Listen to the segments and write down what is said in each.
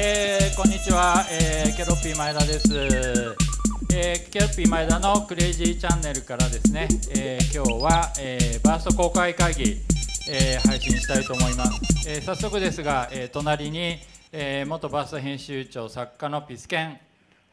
えー、こんにちは、えー、ケロッピー前田です、えー、ケロッピー前田のクレイジーチャンネルからですね、えー、今日は、えー、バースト公開会議、えー、配信したいと思います、えー、早速ですが、えー、隣に、えー、元バースト編集長作家のピスケン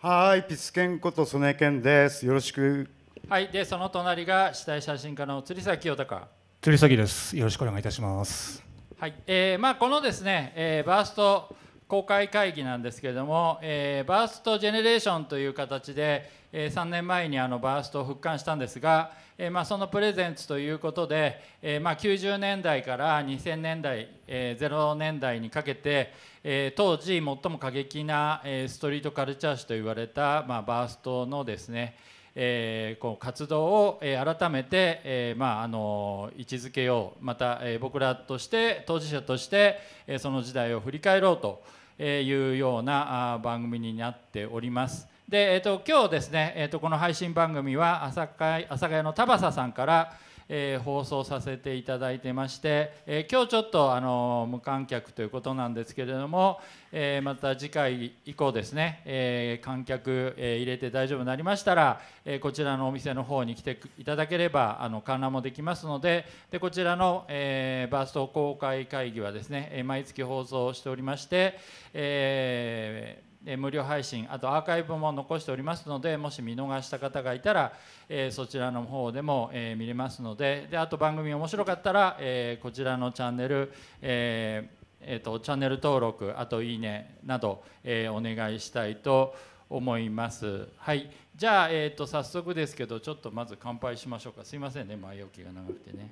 はいピスケンこと曽根健ですよろしくはいでその隣が死体写真家の釣崎清隆釣崎ですよろしくお願いいたしますはい、えー、まあこのですね、えー、バースト公開会議なんですけれども、えー、バーストジェネレーションという形で、えー、3年前にあのバーストを復刊したんですが、えーまあ、そのプレゼンツということで、えーまあ、90年代から2000年代、えー、0年代にかけて、えー、当時最も過激な、えー、ストリートカルチャー史と言われた、まあ、バーストのですね、えー、こう活動を、え改めて、えーまあ、あの位置づけようまた、えー、僕らとして当事者として、えー、その時代を振り返ろうというようなあ番組になっております。で、えーと、今日ですね、えーと、この配信番組は朝霞朝霞の田畑さんからえー、放送させていただいてまして、えー、今日ちょっとあの無観客ということなんですけれども、えー、また次回以降ですね、え観客、え入れて大丈夫になりましたら、えこちらのお店の方に来ていただければあの観覧もできますのででこちらの、えバースト公開会議はですね毎月放送しておりまして、ええ無料配信あとアーカイブも残しておりますのでもし見逃した方がいたら、えそちらの方でも、え見れますのでであと番組面白かったら、えこちらのチャンネル、えーえーと、チャンネル登録あといいねなど、えー、お願いしたいと思いますはいじゃあ、えーと、と早速ですけどちょっとまず乾杯しましょうかすいませんね前置きが長くてね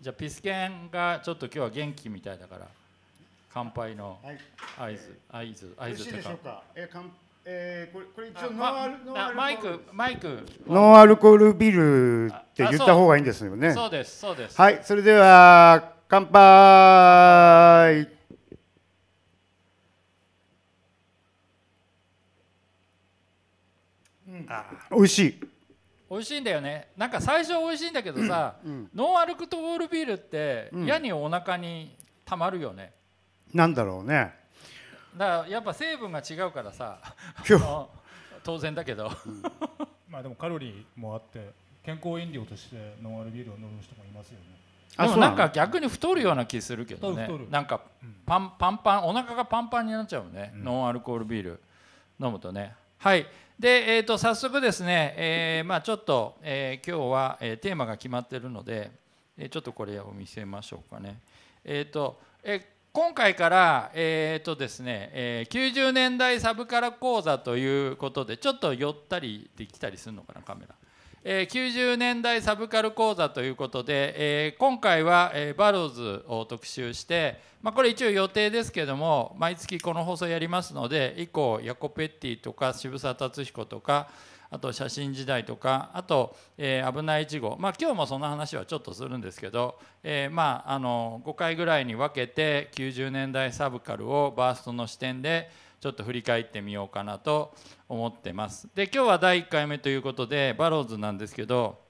じゃあピスケンがちょっと今日は元気みたいだから乾杯の合図、合図、合図というか。ええこれ一応マイクマイクノンアルコールビールって言った方がいいんですよね。そうですそうです。はいそれでは乾杯。美味しい。美味しいんだよね。なんか最初美味しいんだけどさ、うんうん、ノンアルクトールビールって、うん、やにお腹にたまるよね。なんだろうねだからやっぱ成分が違うからさ当然だけど、うん、まあでもカロリーもあって健康飲料としてノンアルビールを飲む人もいますよねでもなんか逆に太るような気するけどねなんかパンパンパンお腹がパンパンになっちゃうね、ノンアルコールビール飲むとねはいで、えっと早速ですね、えまあちょっと、え今日は、えー、テーマが決まってるので、えちょっとこれを見せましょうかねえっ、とえ今回から、えーとですねえー、90年代サブカラ講座ということでちょっと寄ったりできたりするのかなカメラ。えー、90年代サブカル講座ということで、えー、今回は、えー、バローズを特集して、まあ、これ一応予定ですけども毎月この放送やりますので以降ヤコペッティとか渋沢達彦とか、あと写真時代とかあと、えー、危ない事後、まあ、今日もその話はちょっとするんですけど、えー、まあ、あの5回ぐらいに分けて90年代サブカルをバーストの視点でちょっと振り返ってみようかなと思ってます。で今日は第1回目ということでバローズなんですけど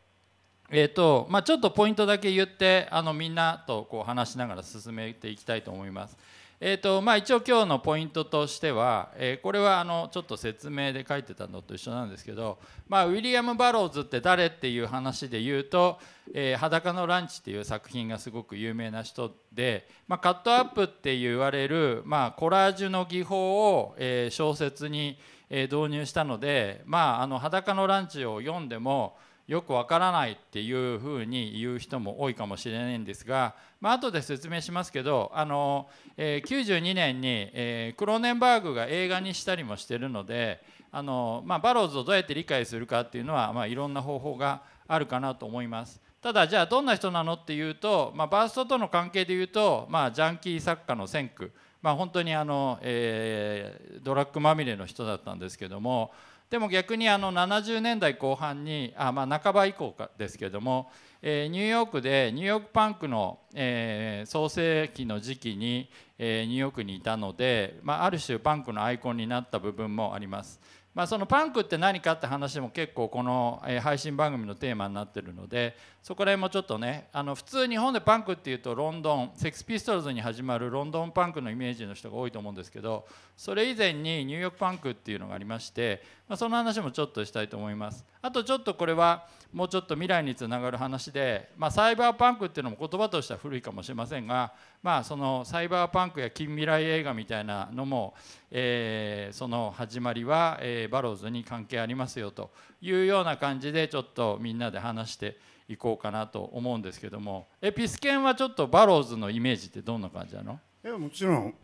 えーとまあ、ちょっとポイントだけ言ってあのみんなとこう話しながら進めていきたいと思います。えーとまあ、一応今日のポイントとしては、えー、これはあのちょっと説明で書いてたのと一緒なんですけど、まあ、ウィリアム・バローズって誰っていう話で言うと「えー、裸のランチ」っていう作品がすごく有名な人で、まあ、カットアップって言われる、まあ、コラージュの技法を、えー、小説に、え導入したので、まあ、あの裸のランチを読んでも「よくわからないっていうふうに言う人も多いかもしれないんですが、まあ後で説明しますけどあの、えー、92年に、えー、クローネンバーグが映画にしたりもしてるのであの、まあ、バローズをどうやって理解するかっていうのは、まあ、いろんな方法があるかなと思います。ただじゃあどんな人なのっていうと、まあ、バーストとの関係でいうと、まあ、ジャンキー作家の先空、まあ、本当にあの、えー、ドラッグまみれの人だったんですけども。でも逆にあの70年代後半にあ、まあ、半ば以降かですけども、えー、ニューヨークでニューヨークパンクの、えー、創世期の時期に、えー、ニューヨークにいたので、まあ、ある種パンクのアイコンになった部分もあります。まあ、そのパンクって何かって話も結構この配信番組のテーマになってるのでそこら辺もちょっとねあの普通日本でパンクっていうとロンドンセックスピストルズに始まるロンドンパンクのイメージの人が多いと思うんですけどそれ以前にニューヨークパンクっていうのがありまして、まあ、その話もちょっとしたいと思います。あとちょっとこれはもうちょっと未来につながる話で、まあ、サイバーパンクっていうのも言葉としては古いかもしれませんが、まあ、そのサイバーパンクや近未来映画みたいなのも、えー、その始まりは、えー、バローズに関係ありますよというような感じでちょっとみんなで話していこうかなと思うんですけどもエピスケンはちょっとバローズのイメージってどんな感じなのいやもちろん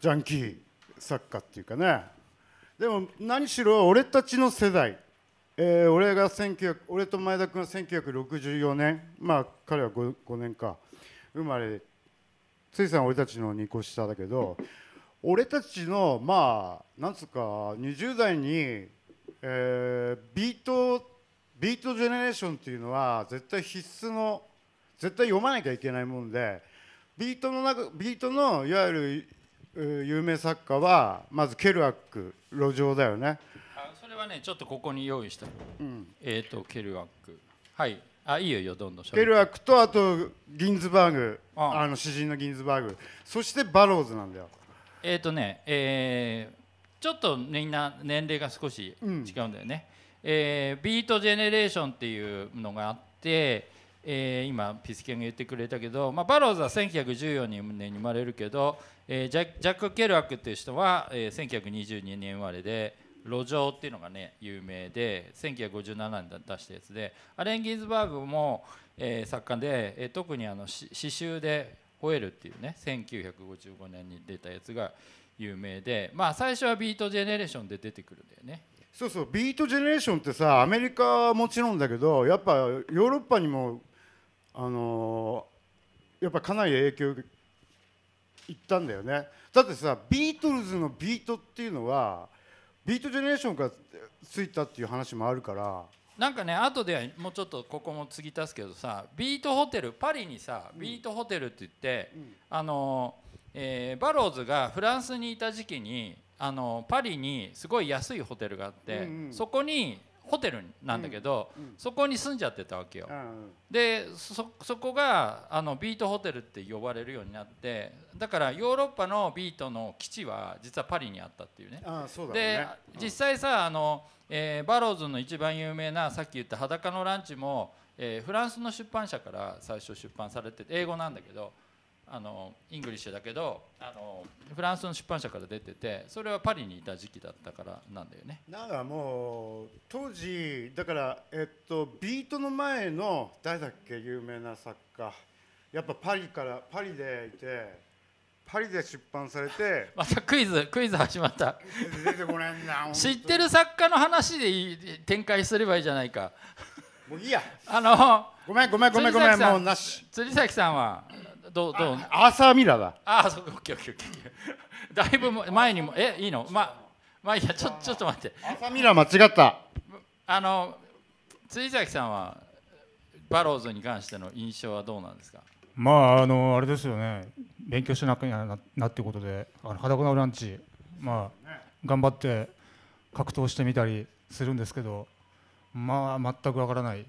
ジャンキー作家っていうかねでも何しろ俺たちの世代えー、俺が俺と前田君は1964年まあ彼は 5, 5年か生まれついさん俺たちの2個下だけど俺たちのまあなんつうか20代に、えー、ビートビートジェネレーションっていうのは絶対必須の絶対読まなきゃいけないもんでビートの中ビートのいわゆる有名作家はまずケルアック路上だよね。れはねちょっとここに用意した、うん、えっ、ー、とケルワックはいあいいよよどんどんケルワックとあとギンズバーグあの詩人のギンズバーグそしてバローズなんだよえっ、ー、とねえー、ちょっとみんな年齢が少し違うんだよね、うん、えー、ビートジェネレーションっていうのがあってえー、今ピスケンが言ってくれたけど、まあ、バローズは1914年に生まれるけど、えー、ジャック・ケルワックっていう人は、えー、1922年生まれで路上っていうのがね有名で1957年出したやつでアレン・ギーズバーグも、えー、作家で、えー、特にあの刺繍で「吠える」っていうね1955年に出たやつが有名でまあ最初はビートジェネレーションで出てくるんだよね。そうそうビートジェネレーションってさアメリカはもちろんだけどやっぱヨーロッパにもあのー、やっぱかなり影響いったんだよねだってさビートルズのビートっていうのはビートジェネレーションがついたっていう話もあるからなんかね後でもうちょっとここも継ぎ足すけどさビートホテルパリにさビートホテルって言って、うん、あの、えー、バローズがフランスにいた時期にあのパリにすごい安いホテルがあって、うんうん、そこにホテルなんだけど、うんうん、そこに住んじゃってたわけよ、でそこがあのビートホテルって呼ばれるようになってだからヨーロッパのビートの基地は実はパリにあったっていうねで実際さあの、えー、バローズの一番有名なさっき言った「裸のランチも」えー、フランスの出版社から最初出版されて英語なんだけど。あのイングリッシュだけどあのフランスの出版社から出ててそれはパリにいた時期だったからなんだよねだからもう当時だからえっとビートの前の誰だっけ有名な作家やっぱパリからパリでいてパリで出版されて またクイズクイズ始まった出てこれんな知ってる作家の話で展開すればいいじゃないかもういいやあのごめんごめんごめんごめんもうなし釣崎さんはどうどうアーサー・ミラーだああそうオッケーオッケーオッケー だいぶ前にもえいいのままあいいやちょちょっと待ってアーサー・ミラー間違ったあの辻崎さんはバローズに関しての印象はどうなんですかまああのあれですよね勉強しなきゃななっていうことで「あの裸のランチ」まあ頑張って格闘してみたりするんですけどまあ全くわからない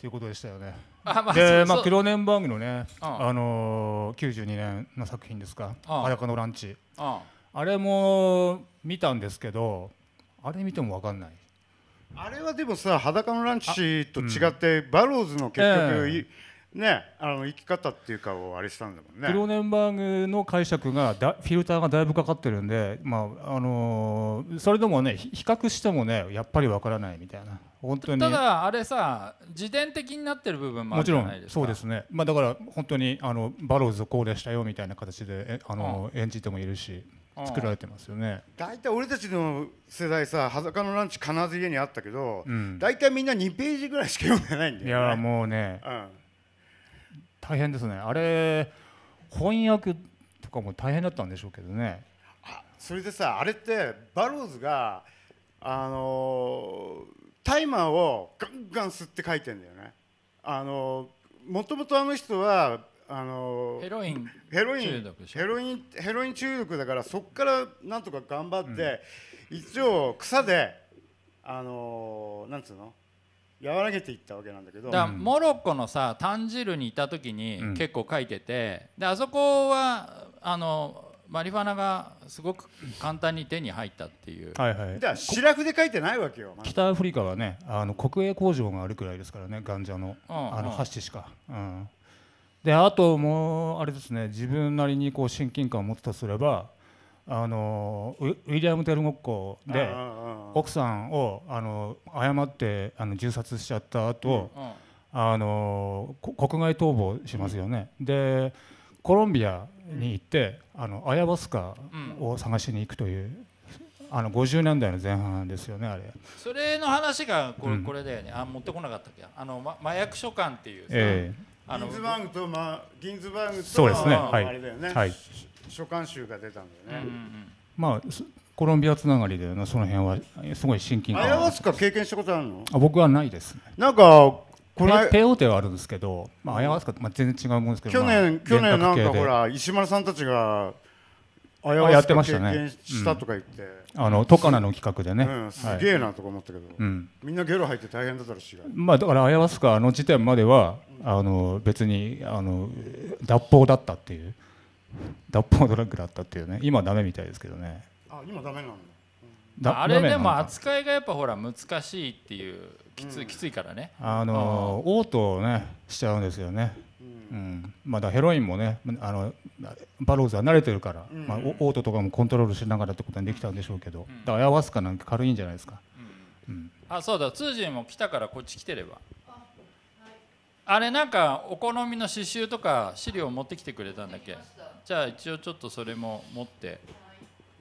ということでしたよね。でまあクロネンバーグのね、あのー、92年の作品ですか「裸のランチ」あれも見たんですけどあれ見ても分かんないあれはでもさ「裸のランチ」と違って、バローズの結局、えーね、あの生き方っていうかをあれしたんだもんね。クローネンバーグの解釈がだフィルターがだいぶかかってるんで、まああのー、それでもね比較してもねやっぱりわからないみたいな本当にただあれさ自伝的になってる部分もあるじゃないですかもちろんそうですね、まあ、だから本当にあのバローズをこうでしたよみたいな形であの、うん、演じてもいるし。作られてますよね大体俺たちの世代さ「裸のランチ」必ず家にあったけど大体、うん、みんな2ページぐらいしか読んでないんだよ、ね、いやもうね、うん、大変ですねあれ翻訳とかも大変だったんでしょうけどねあそれでさあれってバローズがあのタイマーをガンガン吸って書いてんだよねあのもともとあの人はあのヘロインヘロインヘロインヘロイン中毒だからそっからなんとか頑張って、うん、一応草であのなんつうの和らげていったわけなんだけどだモロッコのさタン炭ルにいた時に結構書いてて、であそこはあのマリファナがすごく簡単に手に入ったっていう。はいはい。だシラフで書いてないわけよ。北アフリカはね、あの国営工場があるくらいですからね、ガンジャの、うんうん、あの箸しか。うん。であともうあれですね、自分なりにこう親近感を持ったとすれば。あのウィリアム・テルゴッコで奥さんをあの誤ってあの銃殺しちゃった後、あの国外逃亡しますよね。でコロンビアに行って、あのアヤバスカを探しに行くという。あの50年代の前半ですよねあれそれの話がこれ,、これだよね、あ持ってこなかったっけあの、ま、麻薬所管っていうさ、えあのギンズバーグと、まギンズバーグとそうですね、はい、あれだよね、はい、書簡集が出たんだよね、うんうんうん、まあコロンビアつながりでその辺はすごい親近感アヤワスカ経験したことあるのあ僕はないです、ね、なんかこのペオテはあるんですけど、まあ、アヤワスカ、まあ、全然違うもんですけど去年、まあ、去年なんかほら石丸さんたちがあやわスか経験したとか言って、ねうん、あのトカナの企画でね、うん、すげえなとか思ったけど、はい、みんなゲロ入って大変だったらしいまあだからアヤワスカの時点まではあの別にあの脱法だったっていう脱法ドラッグだったっていうね今ダメみたいですけどねあ今ダメなんだあれでも扱いがやっぱほら難しいっていうきつ,、きついからねあのう吐をねしちゃうんですよね、うんまだヘロインもねあのバローズは慣れてるから、まあ、ー吐とかもコントロールしながらってことにできたんでしょうけど、だから合わすなんか軽いんじゃないですか、うんあそうだ通人も来たからこっち来てればあれなんかお好みの刺繍とか資料を持ってきてくれたんだっけじゃあ一応ちょっとそれも持って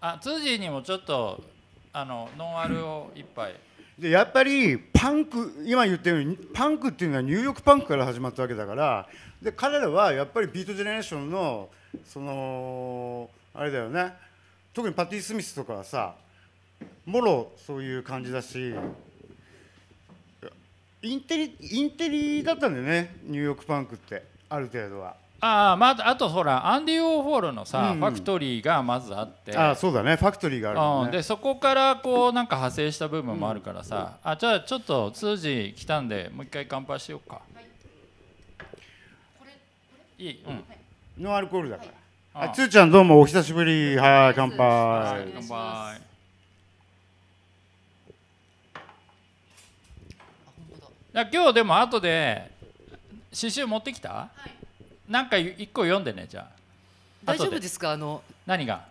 あジーにもちょっとあのノンアルを一杯でやっぱりパンク今言ったようにパンクっていうのはニューヨークパンクから始まったわけだからで彼らはやっぱりビートジェネレーションのそのあれだよね特にパティ・スミスとかはさもろそういう感じだしインテリインテリだったんだよねニューヨークパンクってある程度はあまあ、あとほらアンディ・オーホールのさ、うん、ファクトリーがまずあってあそうだねファクトリーがあるん、ね、うん、でそこからこうなんか派生した部分もあるからさ、うん、あじゃあちょっと通じ来たんでもう一回乾杯しようか、はい、いい、うん、はい、ノンアルコールだから、はい、あつ通ちゃんどうもお久しぶりはい乾杯、い、乾杯今日でも後で刺繍持ってきた、はいなんか一個読んでねじゃあ大丈夫ですかあの何が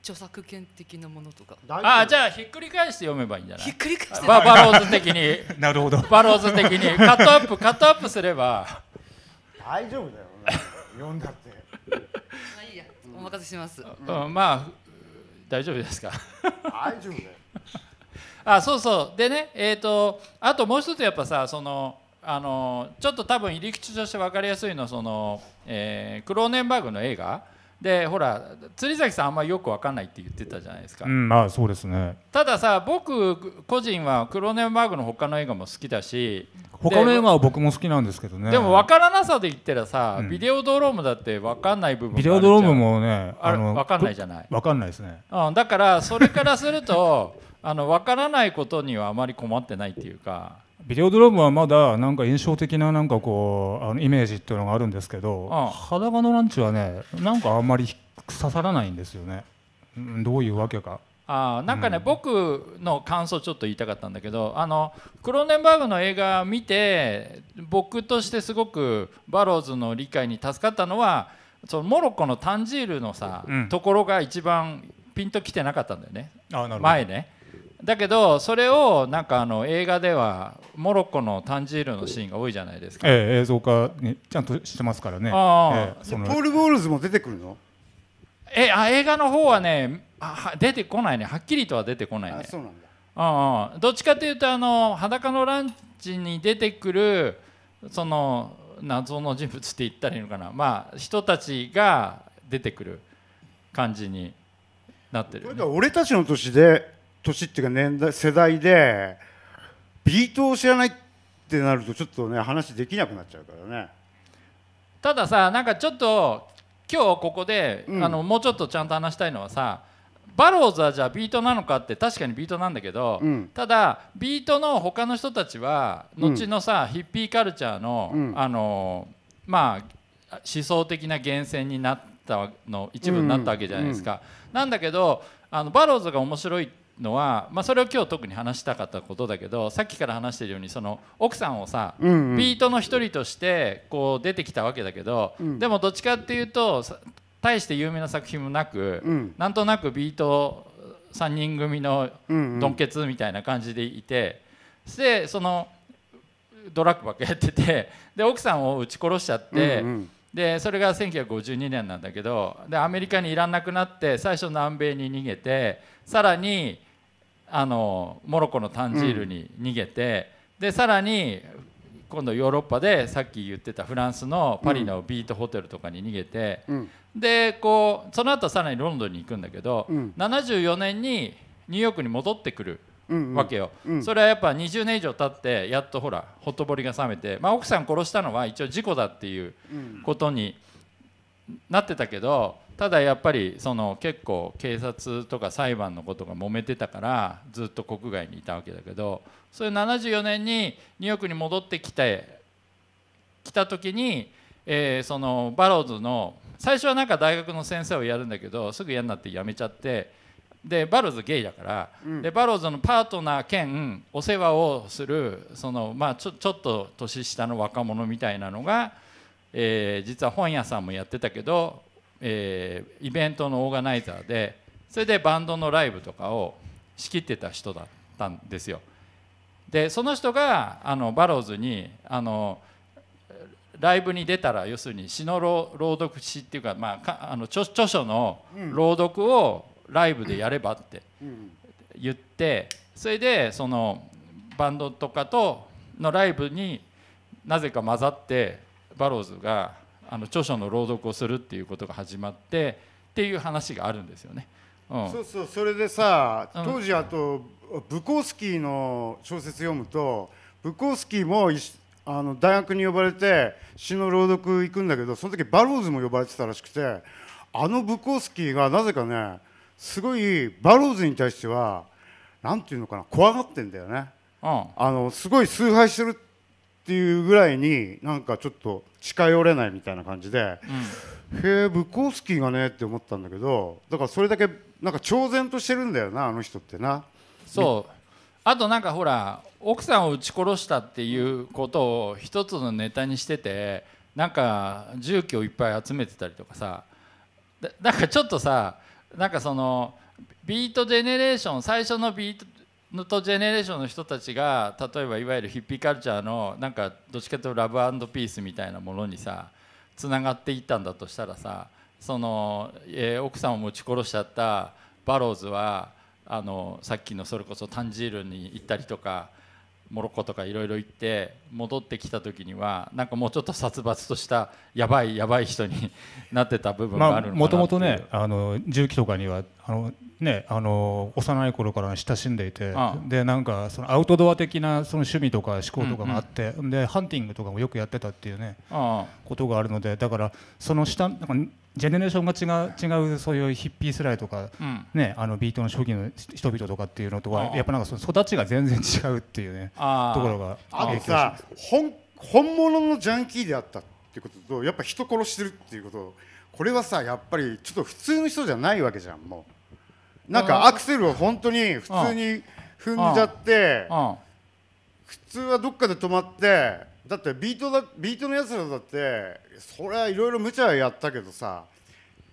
著作権的なものとかあじゃあひっくり返して読めばいいんじゃないひっくり返してババローズ的に なるほどバローズ的にカットアップカットアップすれば大丈夫だよ読んだってまあいいやお任せします、うんうん、まあ大丈夫ですか大丈夫だよ あそうそうでねえっ、ー、とあともう一つやっぱさそのあのちょっと多分入り口として分かりやすいのはその、えー、クローネンバーグの映画でほら釣崎さんあんまりよく分かんないって言ってたじゃないですか、うん、あそうですねたださ僕個人はクローネンバーグの他の映画も好きだし他の映画は僕も好きなんですけどねでも分からなさで言ったらさ、ビデオドロームだって分かんない部分ビデオドロームもねあの分かんないじゃない分かんないですね、うん、だからそれからするとあの分からないことにはあまり困ってないっていうかビデオドロームはまだなんか印象的ななんかこうあのイメージっていうのがあるんですけど裸のランチはねなんかあんまり刺さらないんですよねどういうわけか。あなんかね、うん、僕の感想ちょっと言いたかったんだけどあのクローネンバーグの映画を見て僕としてすごくバローズの理解に助かったのはそのモロッコのタンジールのさ、うん、ところが一番ピンときてなかったんだよね前ね。だけどそれをなんかあの映画ではモロッコのタンジールのシーンが多いじゃないですか、ええ、映像化、ね、ちゃんとしてますからねあ、ええ、そのポール・ボールズも出てくるのえあ映画の方はねあ出てこないねはっきりとは出てこないねああどっちかというとあの裸のランチに出てくるその謎の人物って言ったらいいのかなまあ人たちが出てくる感じになってる、ね、俺たちの年で年っていうか年代世代でビートを知らないってなるとちょっとね話できなくなっちゃうからねたださなんかちょっと今日ここで、うん、あのもうちょっとちゃんと話したいのはさバローズはじゃあビートなのかって確かにビートなんだけど、うん、ただビートの他の人たちは後のさ、うん、ヒッピーカルチャーの、うん、あのまあ思想的な源泉になったの一部になったわけじゃないですか。なんだけどあのバローズが面白いっのは、まあ、それを今日特に話したかったことだけどさっきから話してるようにその奥さんをさ、うんうん、ビートの一人としてこう出てきたわけだけど、うん、でもどっちかっていうと大して有名な作品もなく、うん、なんとなくビート3人組のドンケツみたいな感じでいて、うんうん、でそのドラッグばっかやっててで奥さんを撃ち殺しちゃって。うんうんでそれが1952年なんだけどでアメリカにいらなくなって最初南米に逃げてさらにあのモロッコのタンジールに逃げて、うん、でさらに今度ヨーロッパでさっき言ってたフランスのパリのビートホテルとかに逃げて、うん、でこうその後さらにロンドンに行くんだけど、うん、74年にニューヨークに戻ってくる。わけよ、うんうん、それはやっぱ20年以上経ってやっとほらほとぼりが冷めて、まあ、奥さん殺したのは一応事故だっていうことに、うんなってたけどただやっぱりその結構警察とか裁判のことが揉めてたからずっと国外にいたわけだけどそういう74年にニューヨークに戻ってきて来た時に、えー、そのバローズの最初はなんか大学の先生をやるんだけどすぐ嫌になって辞めちゃってでバローズゲイだから、うん、でバローズのパートナー兼お世話をするその、まあ、ちょちょっと年下の若者みたいなのが。えー、実は本屋さんもやってたけど、えー、イベントのオーガナイザーでそれでバンドのライブとかを仕切ってた人だったんですよ。でその人があのバローズにあのライブに出たら要するに詩の朗読詩っていうか,、まあ、あの著著書の朗読をライブでやればって言ってそれでそのバンドとかとのライブになぜか混ざってバローズがあの著書の朗読をするっていうことが始まってっていう話があるんですよね。うん、そうそうそれでさ当時あと、ブコースキーの小説読むとブコースキーもあの大学に呼ばれて詩の朗読行くんだけどその時バローズも呼ばれてたらしくてあのブコースキーがなぜかねすごいバローズに対しては何て言うのかな怖がってんだよね。うん、あのすごい崇拝してるってっていうぐらいになんかちょっと近寄れないみたいな感じで、うん、へえブコースキーがねって思ったんだけどだからそれだけなんか挑然としてるんだよなあの人ってなそうあとなんかほら奥さんを撃ち殺したっていうことを一つのネタにしててなんか住居をいっぱい集めてたりとかさだなんかちょっとさなんかそのビートジェネレーション最初のビートのとジェネレーションの人たちが例えばいわゆるヒッピーカルチャーのなんかどっちかというとラブピースみたいなものにさつながっていったんだとしたらさその、えー、奥さんを持ち殺しちゃったバローズはあのさっきのそれこそタンジールに行ったりとか。モロッコとかいろいろ行って戻ってきた時にはなんかもうちょっと殺伐としたやばいやばい人に なってた部分があるもともとねあの重機とかにはあのねあの幼い頃から親しんでいてでなんかそのアウトドア的なその趣味とか思考とかがあって、うんうん、でハンティングとかもよくやってたっていうねことがあるのでだからその下なんかジェネレーションが違う違うそういうヒッピースライとか、うん、ね、あのビートの初期の人々とかっていうのとはやっぱなんか育ちが全然違うっていうねところがあとさ本本物のジャンキーであったっていうこととやっぱ人殺してるっていうことこれはさやっぱりちょっと普通の人じゃないわけじゃんもうなんかアクセルを本当に普通に踏んじゃって普通はどっかで止まってだってビートだビートのやつらだってそりゃいろいろ無茶やったけどさ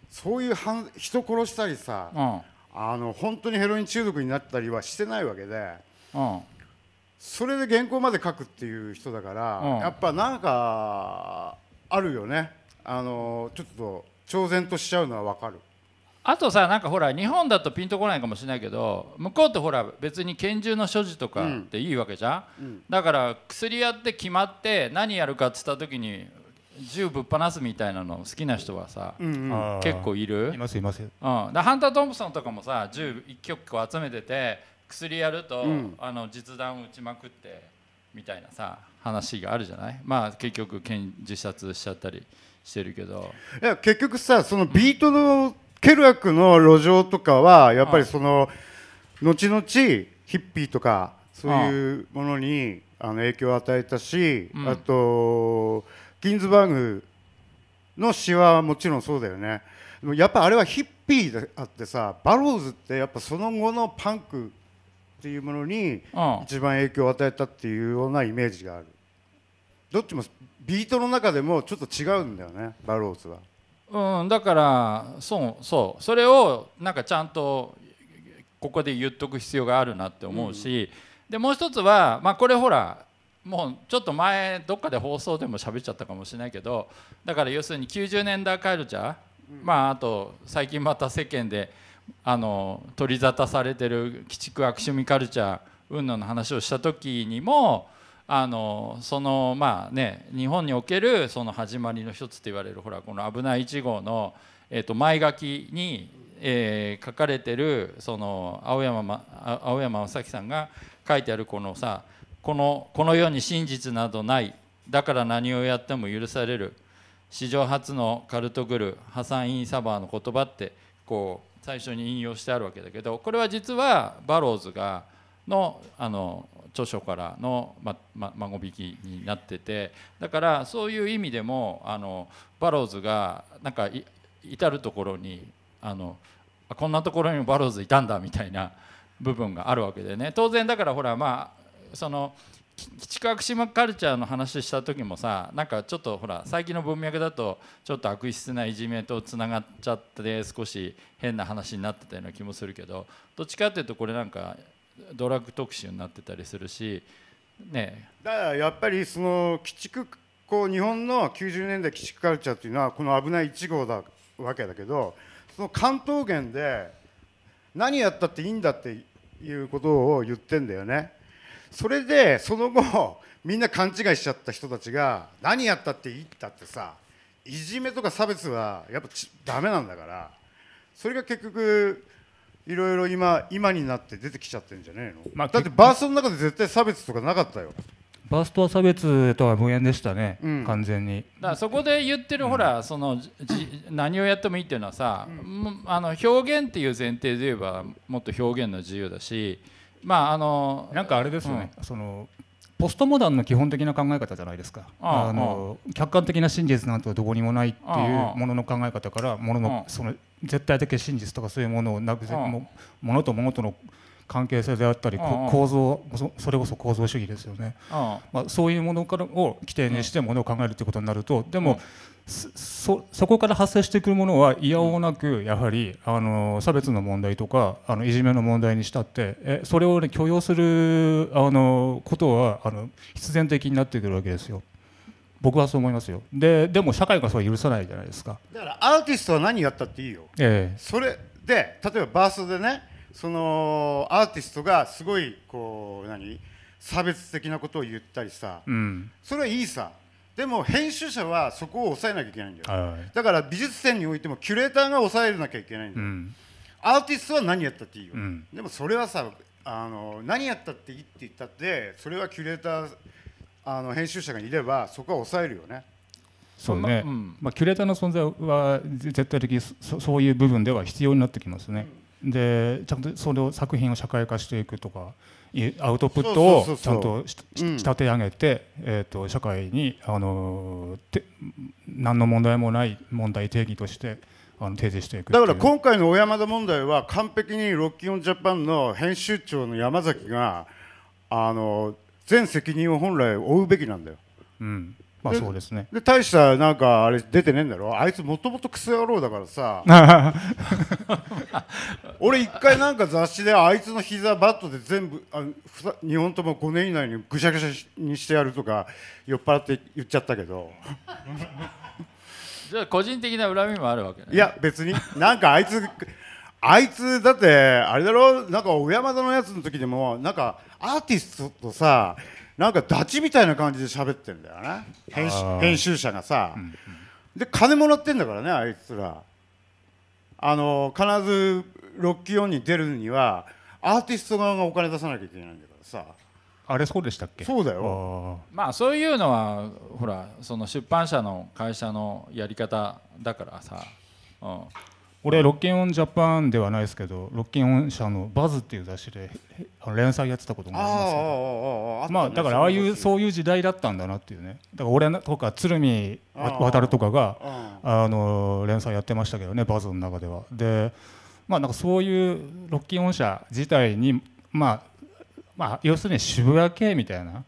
そういう人殺したりさ、うん、あの本当にヘロイン中毒になったりはしてないわけで、うん、それで原稿まで書くっていう人だから、うん、やっぱなんかあるよねあのちょっと挑戦としちゃうのはわかる。あとさなんかほら日本だとピンとこないかもしれないけど向こうってほら別に拳銃の所持とかっていいわけじゃん、うんうん、だから薬やって決まって何やるかっつった時に銃ぶっ放すみたいなの好きな人はさ、うんうん、結構いるいますいます、うん、だハンター・トンプソンとかもさ銃1曲集めてて薬やると、うん、あの実弾撃ちまくってみたいなさ話があるじゃないまあ結局自殺しちゃったりしてるけどいや結局さそのビートのケルアックの路上とかはやっぱりその、後々ヒッピーとかそういうものにあの影響を与えたし、うん、あとギンズバーグの詩はもちろんそうだよねやっぱあれはヒッピーであってさバローズってやっぱその後のパンクっていうものに一番影響を与えたっていうようなイメージがあるどっちもビートの中でもちょっと違うんだよねバローズは。うん、だからそうそうそれをなんかちゃんとここで言っとく必要があるなって思うし、うん、でもう一つは、まあ、これほらもうちょっと前どっかで放送でも喋っちゃったかもしれないけどだから要するに90年代カルチャー、うん、まああと最近また世間であの取り沙汰されてる鬼畜悪趣味カルチャー云々の話をした時にもあのそのまあね日本におけるその始まりの一つと言われるほらこの「危ない1号の」えー、と前書きに、えー、書かれてるその青山,、ま、青山正樹さんが書いてあるこのさこのこの世に真実などないだから何をやっても許される史上初のカルトグル破産インサバーの言葉ってこう最初に引用してあるわけだけどこれは実はバローズがのあの著書からの、ま孫引きになっててだからそういう意味でもあのバローズがなんか至る所にあのこんなところにもバローズいたんだみたいな部分があるわけでね当然だからほらまあその基地革島カルチャーの話した時もさなんかちょっとほら最近の文脈だとちょっと悪質ないじめとつながっちゃって少し変な話になってたような気もするけどどっちかっていうとこれなんかドラッグ特集になってたりするし、ね、だからやっぱりその鬼畜こう日本の90年代鬼畜カルチャーっていうのはこの「危ない1号」だわけだけどその関東圏で何やったっていいんだっていうことを言ってんだよね。それでその後みんな勘違いしちゃった人たちが何やったっていいったってさいじめとか差別はやっぱダメなんだからそれが結局いろいろ今今になって出てきちゃってるんじゃねえの、まあ、だってバーストの中で絶対差別とかなかったよバーストは差別とは無縁でしたね、うん、完全にだからそこで言ってる、うん、ほらそのじ何をやってもいいっていうのはさ、うん、あの表現っていう前提で言えばもっと表現の自由だしまああのなんかあれですよね、そのポストモダンの基本的な考え方じゃないですかあの客観的な真実なんてどこにもないっていうものの考え方からもののその絶対的真実とかそういうものをなくものと物との関係性であったり構造それこそ構造主義ですよねまあそういうものからを規定にしてものを考えるということになるとでもそこから発生してくるものはいやおうなくやはりあの差別の問題とかあのいじめの問題にしたってえそれをね許容するあのことはあの必然的になってくるわけですよ。僕はそう思いますよででも社会がそ許さないじゃないですかだからアーティストは何やったっていいよ、えそれで例えばバースでねそのアーティストがすごいこう何差別的なことを言ったりさ、うん、それはいいさでも編集者はそこを抑えなきゃいけないんだよ、はい、だから美術展においてもキュレーターが抑えなきゃいけないんだよ、うん、アーティストは何やったっていいよ、うん、でもそれはさあの何やったっていいって言ったってそれはキュレーターあの編集者がいればそこは抑えるよね。そうね、まうん、まあ、キュレーターの存在は絶対的そそういう部分では必要になってきますね。うん、でちゃんとその作品を社会化していくとかアウトプットをちゃんと仕立て上げて、うん、えーと、社会にあのて何の問題もない問題定義として。あの提示していくだから今回の小山田問題は完璧にロッキーオンジャパンの編集長の山崎があの全責任を本来負うべきなんだよ。うんまあそうですねで大したなんかあれ出てねえんだろあいつもともとクソ野郎だからさ 俺一回なんか雑誌であいつの膝バットで全部あ2本とも5年以内にぐしゃぐしゃにしてやるとか酔っ払って言っちゃったけど じゃあ個人的な恨みもあるわけ、ね、いや別になんかあいつあいつだってあれだろなんか小山田のやつの時でもなんかアーティストとさなんかダチみたいな感じで喋ってんだよね編編集者がさ、うん、で金もらってんだからねあいつらあの必ず六期4に出るにはアーティスト側がお金出さなきゃいけないんだからさあれそうでしたっけそうだよまあそういうのはほらその出版社の会社のやり方だからさ、うん、俺はロッキンオンジャパンではないですけどロッキンオン社の「バズっていう雑誌で連載やってたこともありますけどまあだからああいうそういう時代だったんだなっていうねだから俺とか鶴見渡とかがあの連載やってましたけどね「バズの中では。でまあなんかそういうロッキンオン社自体にまあまあ要するに渋谷系みたいな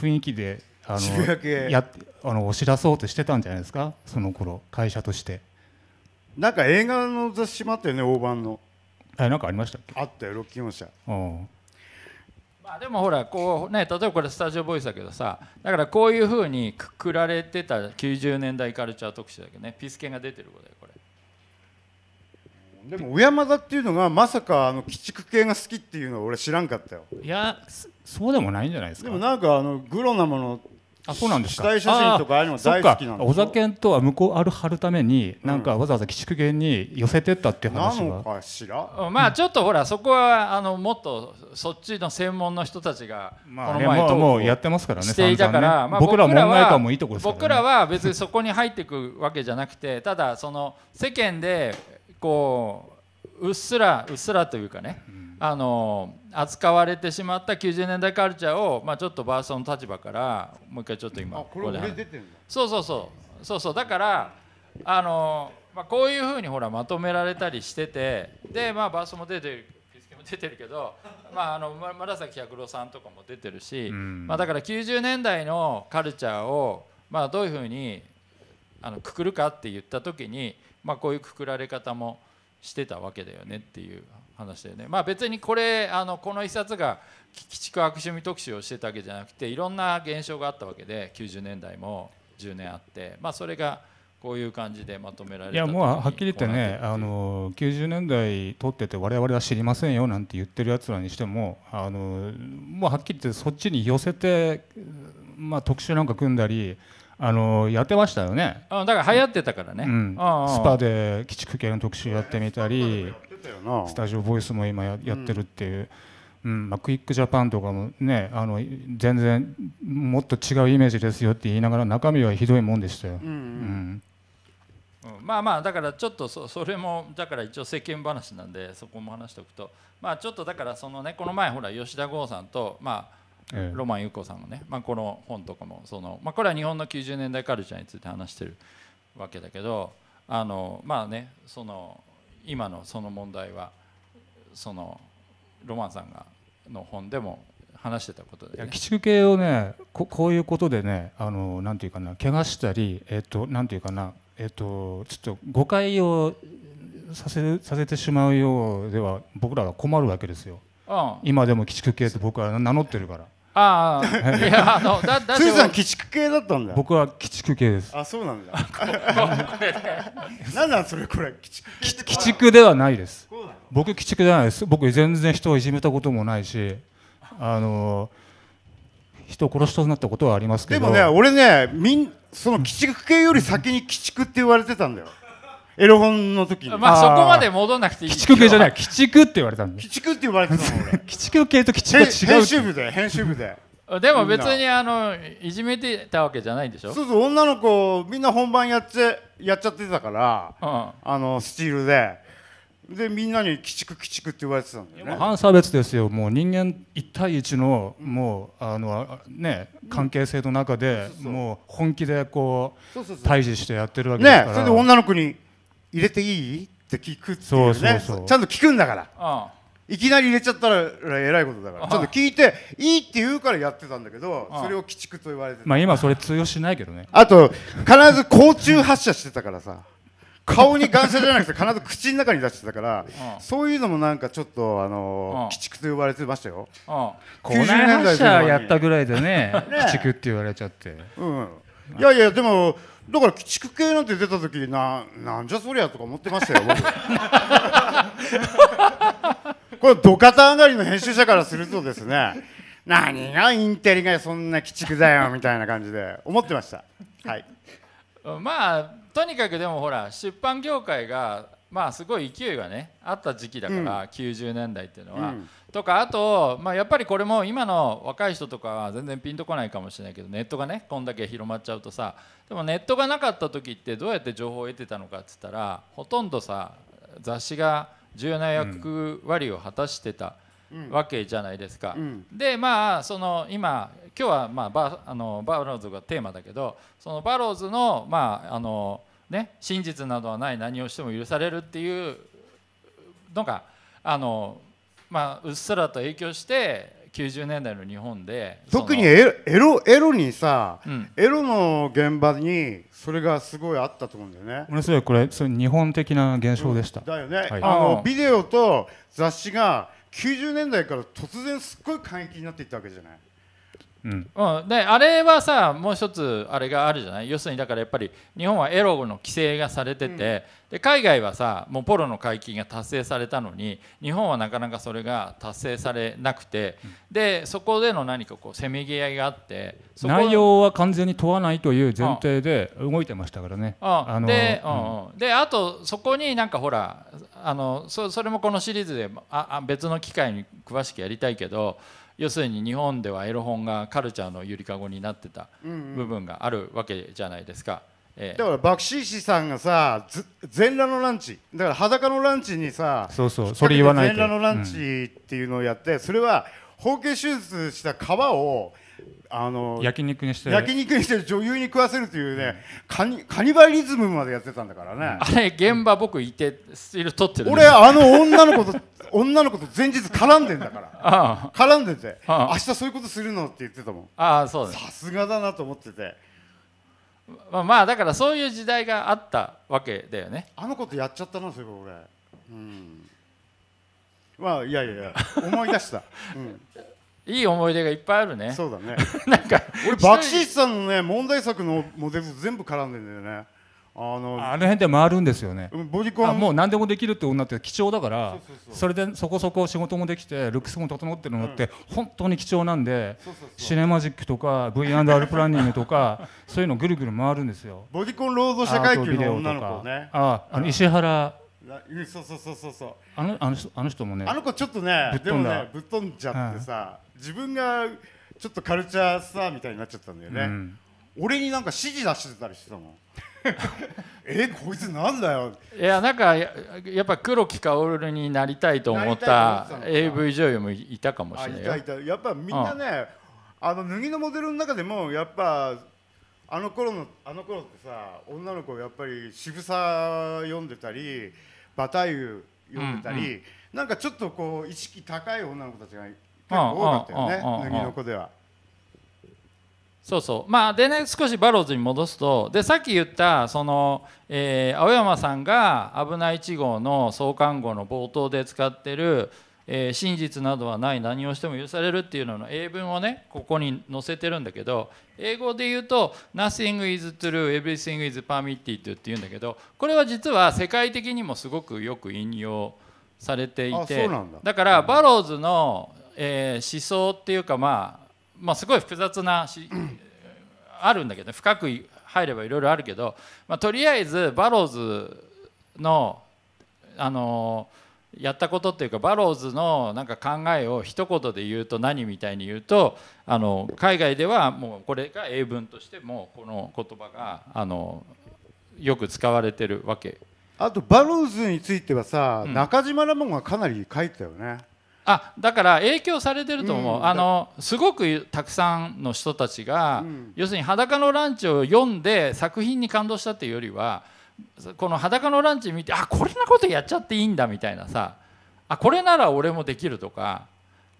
雰囲気であのやあの押し出そうとしてたんじゃないですかその頃会社として。なんか映画の雑誌もあったよね大判のえなんかありましたっけあったよロッキーモンスターまあでもほらこうね例えばこれスタジオボイスだけどさだからこういうふうにくくられてた90年代カルチャー特集だけどねピスケが出てることだよこれでも小山田っていうのがまさかあの鬼畜系が好きっていうのは俺知らんかったよいやそそうでもないんじゃないですかでもなんかあのグロなものあそうなんですか死体写真とかああいうの大好きなんです小酒とは向こうあるはるために、なんかわざわざ鬼畜芸に寄せてったっていう話がかしらまあちょっとほらそこはあのもっとそっちの専門の人たちがこの前ともうやってますからねしてたから、まあ、僕らもいいとこです、ね、僕らは別にそこに入っていくわけじゃなくてただその世間でこううっすらうっすらというかね、うんあの扱われてしまった90年代カルチャーを、まあ、ちょっとバーストの立場からもう一回ちょっと今ここそうそうそうそうそうだからあの、まあ、こういうふうにほらまとめられたりしててで、まあ、バーストも出てる出てるけど、まあ、あの紫百郎さんとかも出てるし、まあ、だから90年代のカルチャーを、まあ、どういうふうにあのくくるかって言った時に、まあ、こういうくくられ方もしてたわけだよねっていう話でね、まあ、別にこれあのこの一冊が鬼畜悪趣味特集をしてたわけじゃなくていろんな現象があったわけで90年代も10年あって、まあ、それがこういう感じでまとめられいやもうはっきり言ってねあの90年代撮ってて我々は知りませんよなんて言ってるやつらにしてもあのもうはっきり言ってそっちに寄せて、まあ、特集なんか組んだり。あのやってましたよね。だから流行ってたからね。うん、ああスパで鬼畜系の特集やってみたり。スタジオボイスも今やってるっていう。うんまあ、クイックジャパンとかもねあの全然もっと違うイメージですよって言いながら中身はひどいもんでしたよ。うん、うんうん、まあまあだからちょっとそれもだから一応世間話なんでそこも話しておくとまあちょっとだからそのねこの前ほら吉田剛さんとまあロマン裕子さんのねまあこの本とかもそのまあこれは日本の90年代カルチャーについて話してるわけだけどあのまあねその今のその問題はそのロマンさんがの本でも話してたことで、ね、基中系をねこういうことでねあのなんていうかな怪我したりえっ、となんていうかなえっ、とちょっと誤解をさせさせてしまうようでは僕らは困るわけですよ。ああ今でも基地系って僕は名乗ってるから。ああ、いや、あの、だ、だっさん、鬼畜系だったんだ。僕は鬼畜系です。あ、そうなんだ。なんなん、それ、これ、鬼畜。鬼畜ではないです。僕、鬼畜ではないです。僕、全然人をいじめたこともないし。あの。人を殺しそうになったことはありますけど。でもね、俺ね、みん、その鬼畜系より先に鬼畜って言われてたんだよ。エロ本の時に。まあそこまで戻らなくていい。鬼畜系じゃない。鬼畜って言われたんで。鬼畜って言われてたの俺。鬼畜系と鬼畜系違う。編集部で、編集部で。でも別にあのいじめてたわけじゃないんでしょそうそう女の子みんな本番やっちゃやっちゃってたから、うん、あのスチールででみんなに「鬼畜鬼畜」って言われてたんだよね反差別ですよもう人間一対一のもうあのね関係性の中でもう本気でこう対峙してやってるわけですからねそれで女の子に入れていいって聞くっていうねちゃんと聞くんだからいきなり入れちゃったらえらいことだからちゃんと聞いていいって言うからやってたんだけどそれを鬼畜と言われてまあ今それ通用しないけどねあと必ず甲虫発射してたからさ 顔に眼射じゃなくて必ず口の中に出してたから、そういうのもなんかちょっとあのー、鬼畜と呼ばれてましたよ。うん、90年代やったぐらいでねね、鬼 畜って言われちゃって。うん、いやいやでもだから鬼畜系なんて出た時ななんじゃそりゃとか思ってましたよ これ土方上がりの編集者からするとですね何がインテリがそんな鬼畜だよみたいな感じで思ってましたはいまあとにかくでもほら出版業界がまあすごい勢いがねあった時期だから、うん、90年代っていうのは、うんとかあと、まあ、やっぱりこれも今の若い人とかは全然ピンとこないかもしれないけどネットがねこんだけ広まっちゃうとさでもネットがなかった時ってどうやって情報を得てたのかっつったらほとんどさ雑誌が重要な役割を果たしてた。わけじゃないですか、うん、でまあその今今日はまあバあのバローズがテーマだけどそのバローズのまああのね真実などはない何をしても許されるっていうのがあのまあ、うっすらと影響して90年代の日本で特にエロエロにさ、うん、エロの現場にそれがすごいあったと思うんだよねものすごいこれそれ日本的な現象でした、うん、だよね、はい、あのビデオと雑誌が90年代から突然すっごい過激になっていったわけじゃないうん、うん、であれはさもう一つあれがあるじゃない要するにだからやっぱり日本はエロの規制がされてて、うん、で海外はさもうポロの解禁が達成されたのに日本はなかなかそれが達成されなくて、うん、でそこでの何かこうせめぎ合いがあって内容は完全に問わないという前提で動いてましたからね。あで,、であとそこになんかほらあのそそれもこのシリーズでああ別の機会に詳しくやりたいけど。要するに日本ではエロ本がカルチャーのゆりかごになってた部分があるわけじゃないですか。ええ、だからバクシーシさんがさ全裸のランチだから裸のランチにさそうそうそれ言わない全裸のランチっていうのをやって、うん、それは包茎手術した皮をあの焼肉にして焼肉にして女優に食わせるというね、カニカニバリズムまでやってたんだからねあれ現場僕いてスチール撮ってる、俺あの女の子と女の子と前日絡んでんだから絡んでて、あん、明日そういうことするのって言ってたもんああそうですさすがだなと思っててまあ、まあだからそういう時代があったわけだよねあのことやっちゃったなそれ俺うんまあいやいやいや思い出した、うん、いい思い出がいっぱいあるねそうだね なんか俺爆心さんのね問題作のモデル全部絡んでんだよねあのあの辺で回るんですよねボディコンもう何でもできるって女って貴重だからそれでそこそこ仕事もできてルックスも整ってるのって本当に貴重なんでシネマジックとか V&R プランニングとか そういうのぐるぐる回るんですよボディコン労働者階級の女の子ねああの石原そうそうそうそうそうあのあのあの人もねあの子ちょっとねでもねぶっ飛んじゃってさ、うん、自分がちょっとカルチャースターみたいになっちゃったんだよね、うん、俺になんか指示出してたりしてたもん えこいつなんだよいやなんかやっぱ黒木薫になりたいと思った AV 女優もいたかもしれないやっぱみんなね、うん、あの脱ぎのモデルの中でもやっぱあの頃のあの頃ってさ女の子やっぱり渋沢読んでたりバタユ読んでたり、うんうん、なんかちょっとこう意識高い女の子たちが結構多かったよね脱ぎの子では。そうそうまあでね少しバローズに戻すとでさっき言ったその、えー、青山さんが「危ない1号」の創刊号の冒頭で使ってる「えー、真実などはない何をしても許される」っていうのの英文をねここに載せてるんだけど英語で言うと「Nothing is true everything is permitted」っていうんだけどこれは実は世界的にもすごくよく引用されていてだからバローズの、えー、思想っていうかまあまあ、すごい複雑なしあるんだけど、ね、深く入ればいろいろあるけど、まあ、とりあえずバローズのあのやったことっていうかバローズのなんか考えを一言で言うと何みたいに言うとあの海外ではもうこれが英文としてもこの言葉があのよく使われてるわけあとバローズについてはさ、うん、中島ラモンがかなり書いてたよねあだから影響されてると思う、うん、あのすごくたくさんの人たちが、うん、要するに「裸のランチ」を読んで作品に感動したっていうよりはこの「裸のランチ」見てあこんなことやっちゃっていいんだみたいなさあこれなら俺もできるとか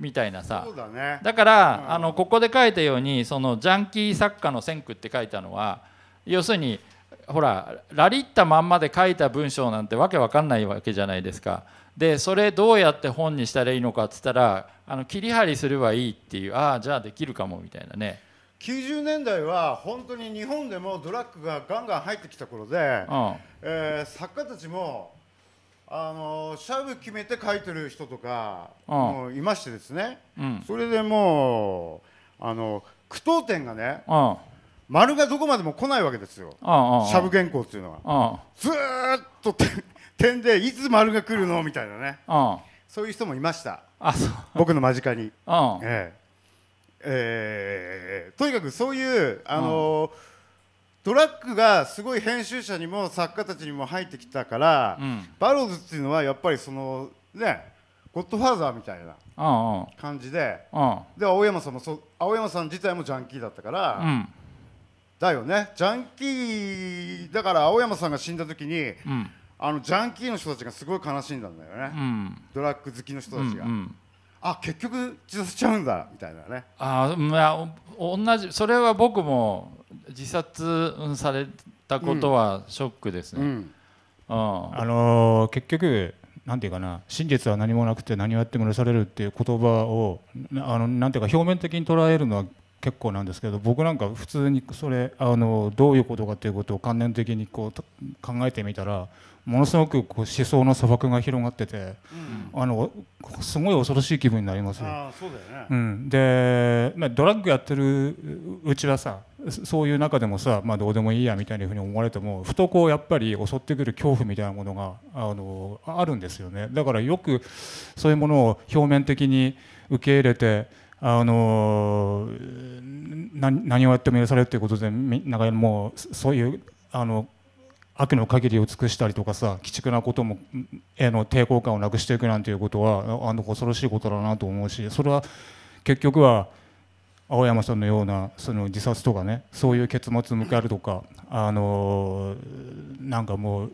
みたいなさだ、ね,、から、うん、あのここで書いたようにそのジャンキー作家の先駆って書いたのは要するにほらラリったまんまで書いた文章なんてわけわかんないわけじゃないですか。でそれどうやって本にしたらいいのかって言ったらあの切り張りすればいいっていうああじゃあできるかもみたいなね90年代は本当に日本でもドラッグがガンガン入ってきた頃で、うん、えー、作家たちもあのシャブ決めて書いてる人とかもいましてですね、うん、それでもうあの句読点がね、うん、丸がどこまでも来ないわけですよ、シャブ原稿っていうのは、ずっと点でいつ丸が来るのみたいなね、うん、そういう人もいましたあそう僕の間近に、うんえええー、とにかくそういうあの、ドラッグがすごい編集者にも作家たちにも入ってきたから、うん、バローズっていうのはやっぱりそのねゴッドファーザーみたいな感じで、うんうん、で青山さんもそ青山さん自体もジャンキーだったから、うん、だよねジャンキーだから青山さんが死んだ時に、うん、あのジャンキーの人たちがすごい悲しいんだよね、うん、ドラッグ好きの人たちが。うんうんあ結局自殺しちゃうんだみたいなねあまあ同じそれは僕も自殺されたことはショックですね、うん、うん、あのー、結局なんていうかな真実は何もなくて何をやっても許されるっていう言葉をあのなんていうか表面的に捉えるのは結構なんですけど僕なんか普通にそれあのどういうことかということを観念的にこう考えてみたらものすごくこう思想の砂漠が広がってて、うん、あのすごい恐ろしい気分になりますあそうだよね、で、まあ、ドラッグやってるうちはさそういう中でもさ、まあ、どうでもいいやみたいなふうに思われてもふとこうやっぱり襲ってくる恐怖みたいなものがあのあるんですよねだからよくそういうものを表面的に受け入れてあのな何をやっても許されるということでみんかもうそういうあの悪の限りを尽くしたりとかさ鬼畜なこともへの抵抗感をなくしていくなんていうことはあの恐ろしいことだなと思うしそれは結局は青山さんのようなその自殺とかねそういう結末を迎えるとかあのなんかもう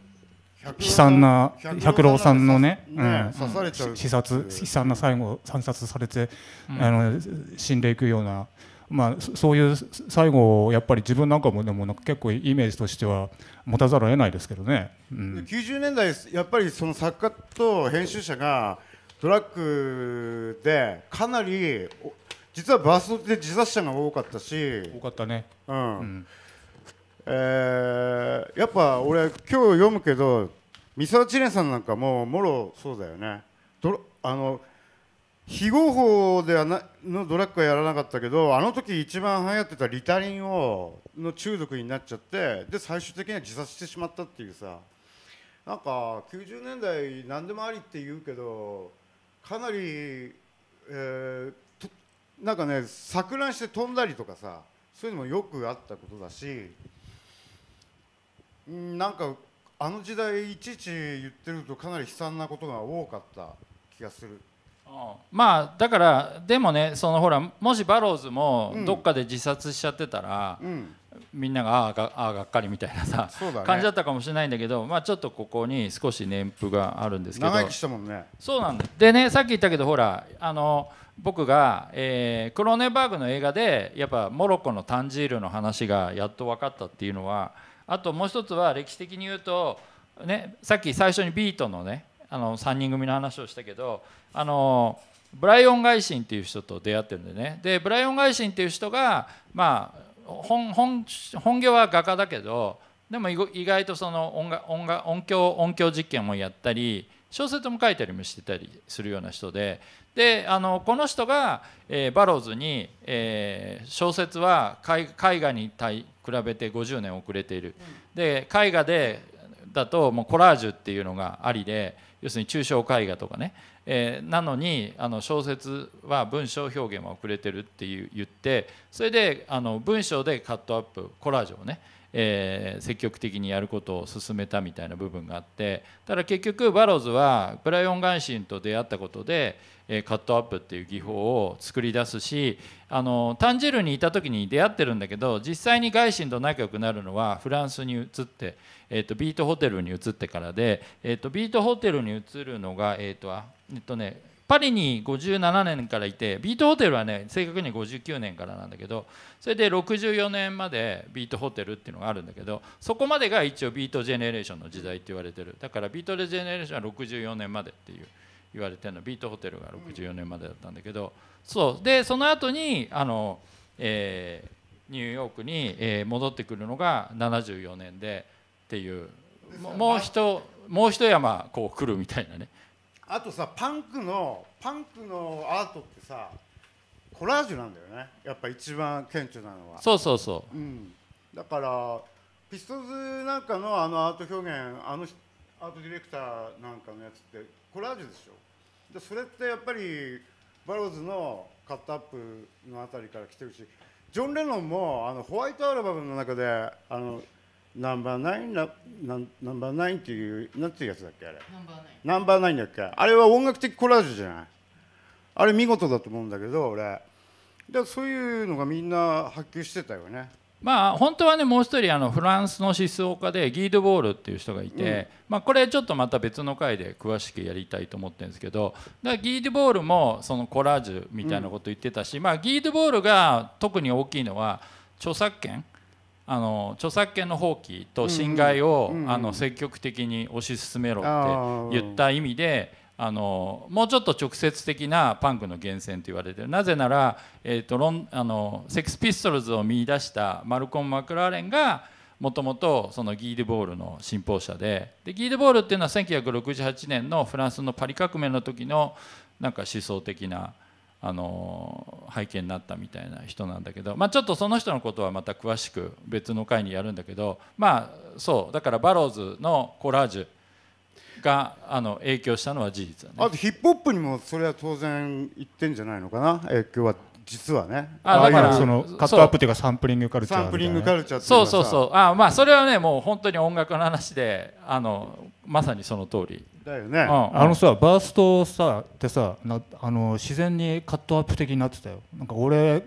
悲惨な百郎さんのね、うん、刺殺悲惨な最後惨殺されて、うん、あの死んでいくような。まあ、そういう最後やっぱり自分なんかもでも結構イメージとしては持たざるを得ないですけどね、うん、90年代やっぱりその作家と編集者がドラッグでかなり実はバーストで自殺者が多かったし多かったねうん、うん、えー、やっぱ俺今日読むけど三沢知念さんなんかももろそうだよねあの非合法ではなのドラッグはやらなかったけどあの時一番流行ってたリタリンをの中毒になっちゃってで最終的には自殺してしまったっていうさなんか90年代何でもありって言うけどかなり、えー、となんかね錯乱して飛んだりとかさそういうのもよくあったことだしなんかあの時代いちいち言ってるとかなり悲惨なことが多かった気がする。まあだからでもねそのほらもしバローズもどっかで自殺しちゃってたら、うん、みんながああがあがっかりみたいなさ、ね、感じだったかもしれないんだけど、まあ、ちょっとここに少し年譜があるんですけど長生きしたもんねそうなんだでねさっき言ったけどほらあの僕が、えー、クローネバーグの映画でやっぱモロッコのタンジールの話がやっと分かったっていうのはあともう一つは歴史的に言うと、ね、さっき最初にビートのねあの3人組の話をしたけどあのブライオン・ガイシンっていう人と出会ってるんでねでブライオン・ガイシンっていう人がまあ本業は画家だけどでも意外とその音楽音楽音響音響実験もやったり小説も書いたりもしてたりするような人でであのこの人が、えー、バローズに、えー、小説は絵画に対比べて50年遅れている、で絵画でだともうコラージュっていうのがありで要するに抽象絵画とかね、えー、なのにあの小説は文章表現は遅れてるっていう言ってそれであの文章でカットアップコラージュをね、えー、積極的にやることを進めたみたいな部分があってただ結局バローズはブライオンシンと出会ったことで、えー、カットアップっていう技法を作り出すしあのタンジルにいた時に出会ってるんだけど実際に外ンと仲良くなるのはフランスに移って、えーと、ビートホテルに移ってからで、えーと、ビートホテルに移るのがえっ、ー、とえっ、ー、とねパリに57年からいてビートホテルはね正確に59年からなんだけどそれで64年までビートホテルっていうのがあるんだけどそこまでが一応ビートジェネレーションの時代って言われてるだからビートジェネレーションは64年までっていう言われてるのビートホテルが64年までだったんだけど、そうでその後にあの、えー、ニューヨークに、え戻ってくるのが74年でっていうもうひともう一山こう来るみたいなねあとさパンクのパンクのアートってさコラージュなんだよねやっぱ一番顕著なのはそうそうそう、うん、だからピストズなんかのあのアート表現あのアートディレクターなんかのやつってコラージュでしょでそれってやっぱりバローズのカットアップのあたりから来てるしジョン・レノンもあのホワイトアルバムの中であの、うんナンバーナインななナンバーナインっていうなんていうやつだっけあれナンバーナインだっけあれは音楽的コラージュじゃないあれ見事だと思うんだけど俺らそういうのがみんな発揮してたよねまあ本当はねもう一人あのフランスの思想家でギード・ボールっていう人がいて、うん、まあ、これちょっとまた別の回で詳しくやりたいと思ってるんですけどだからギード・ボールもそのコラージュみたいなこと言ってたし、うん、まあ、ギード・ボールが特に大きいのは著作権あの著作権の放棄と侵害を、うんうん、あの積極的に推し進めろって言った意味であのもうちょっと直接的なパンクの源泉と言われてるなぜなら、えーと、ロンあのセックス・ピストルズを見出したマルコン・マクラーレンがもともとそのギーデ・ボールの信奉者ででギーデ・ボールっていうのは1968年のフランスのパリ革命の時のなんか思想的な。あの背景になったみたいな人なんだけど、まあ、ちょっとその人のことはまた詳しく別の回にやるんだけどまあそうだからバローズのコラージュがあの影響したのは事実、ね、あとヒップホップにもそれは当然言ってんじゃないのかな影響は実はねあだからそのカットアップというかサンプリングカルチャー、サンプリングカルチャーそうそうそうあまあそれはねもう本当に音楽の話であのまさにその通りだよね、あのさバーストさってさなあの自然にカットアップ的になってたよなんか俺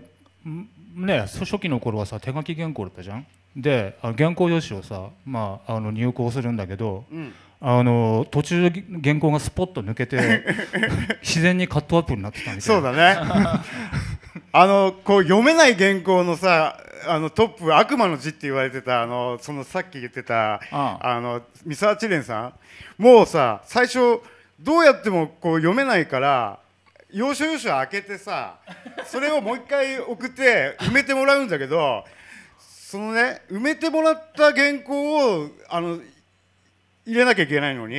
ね初期の頃はさ手書き原稿だったじゃんで原稿用紙をさ、まあ、あの入稿するんだけど、うん、あの途中原稿がスポッと抜けて 自然にカットアップになってたみたいなそうだね あのこう読めない原稿のさあのトップ悪魔の字って言われてたあのそのさっき言ってたあの三沢レ蓮さんもうさ最初どうやってもこう読めないから要所要所開けてさそれをもう一回送って埋めてもらうんだけどそのね埋めてもらった原稿をあの入れなきゃいけないのに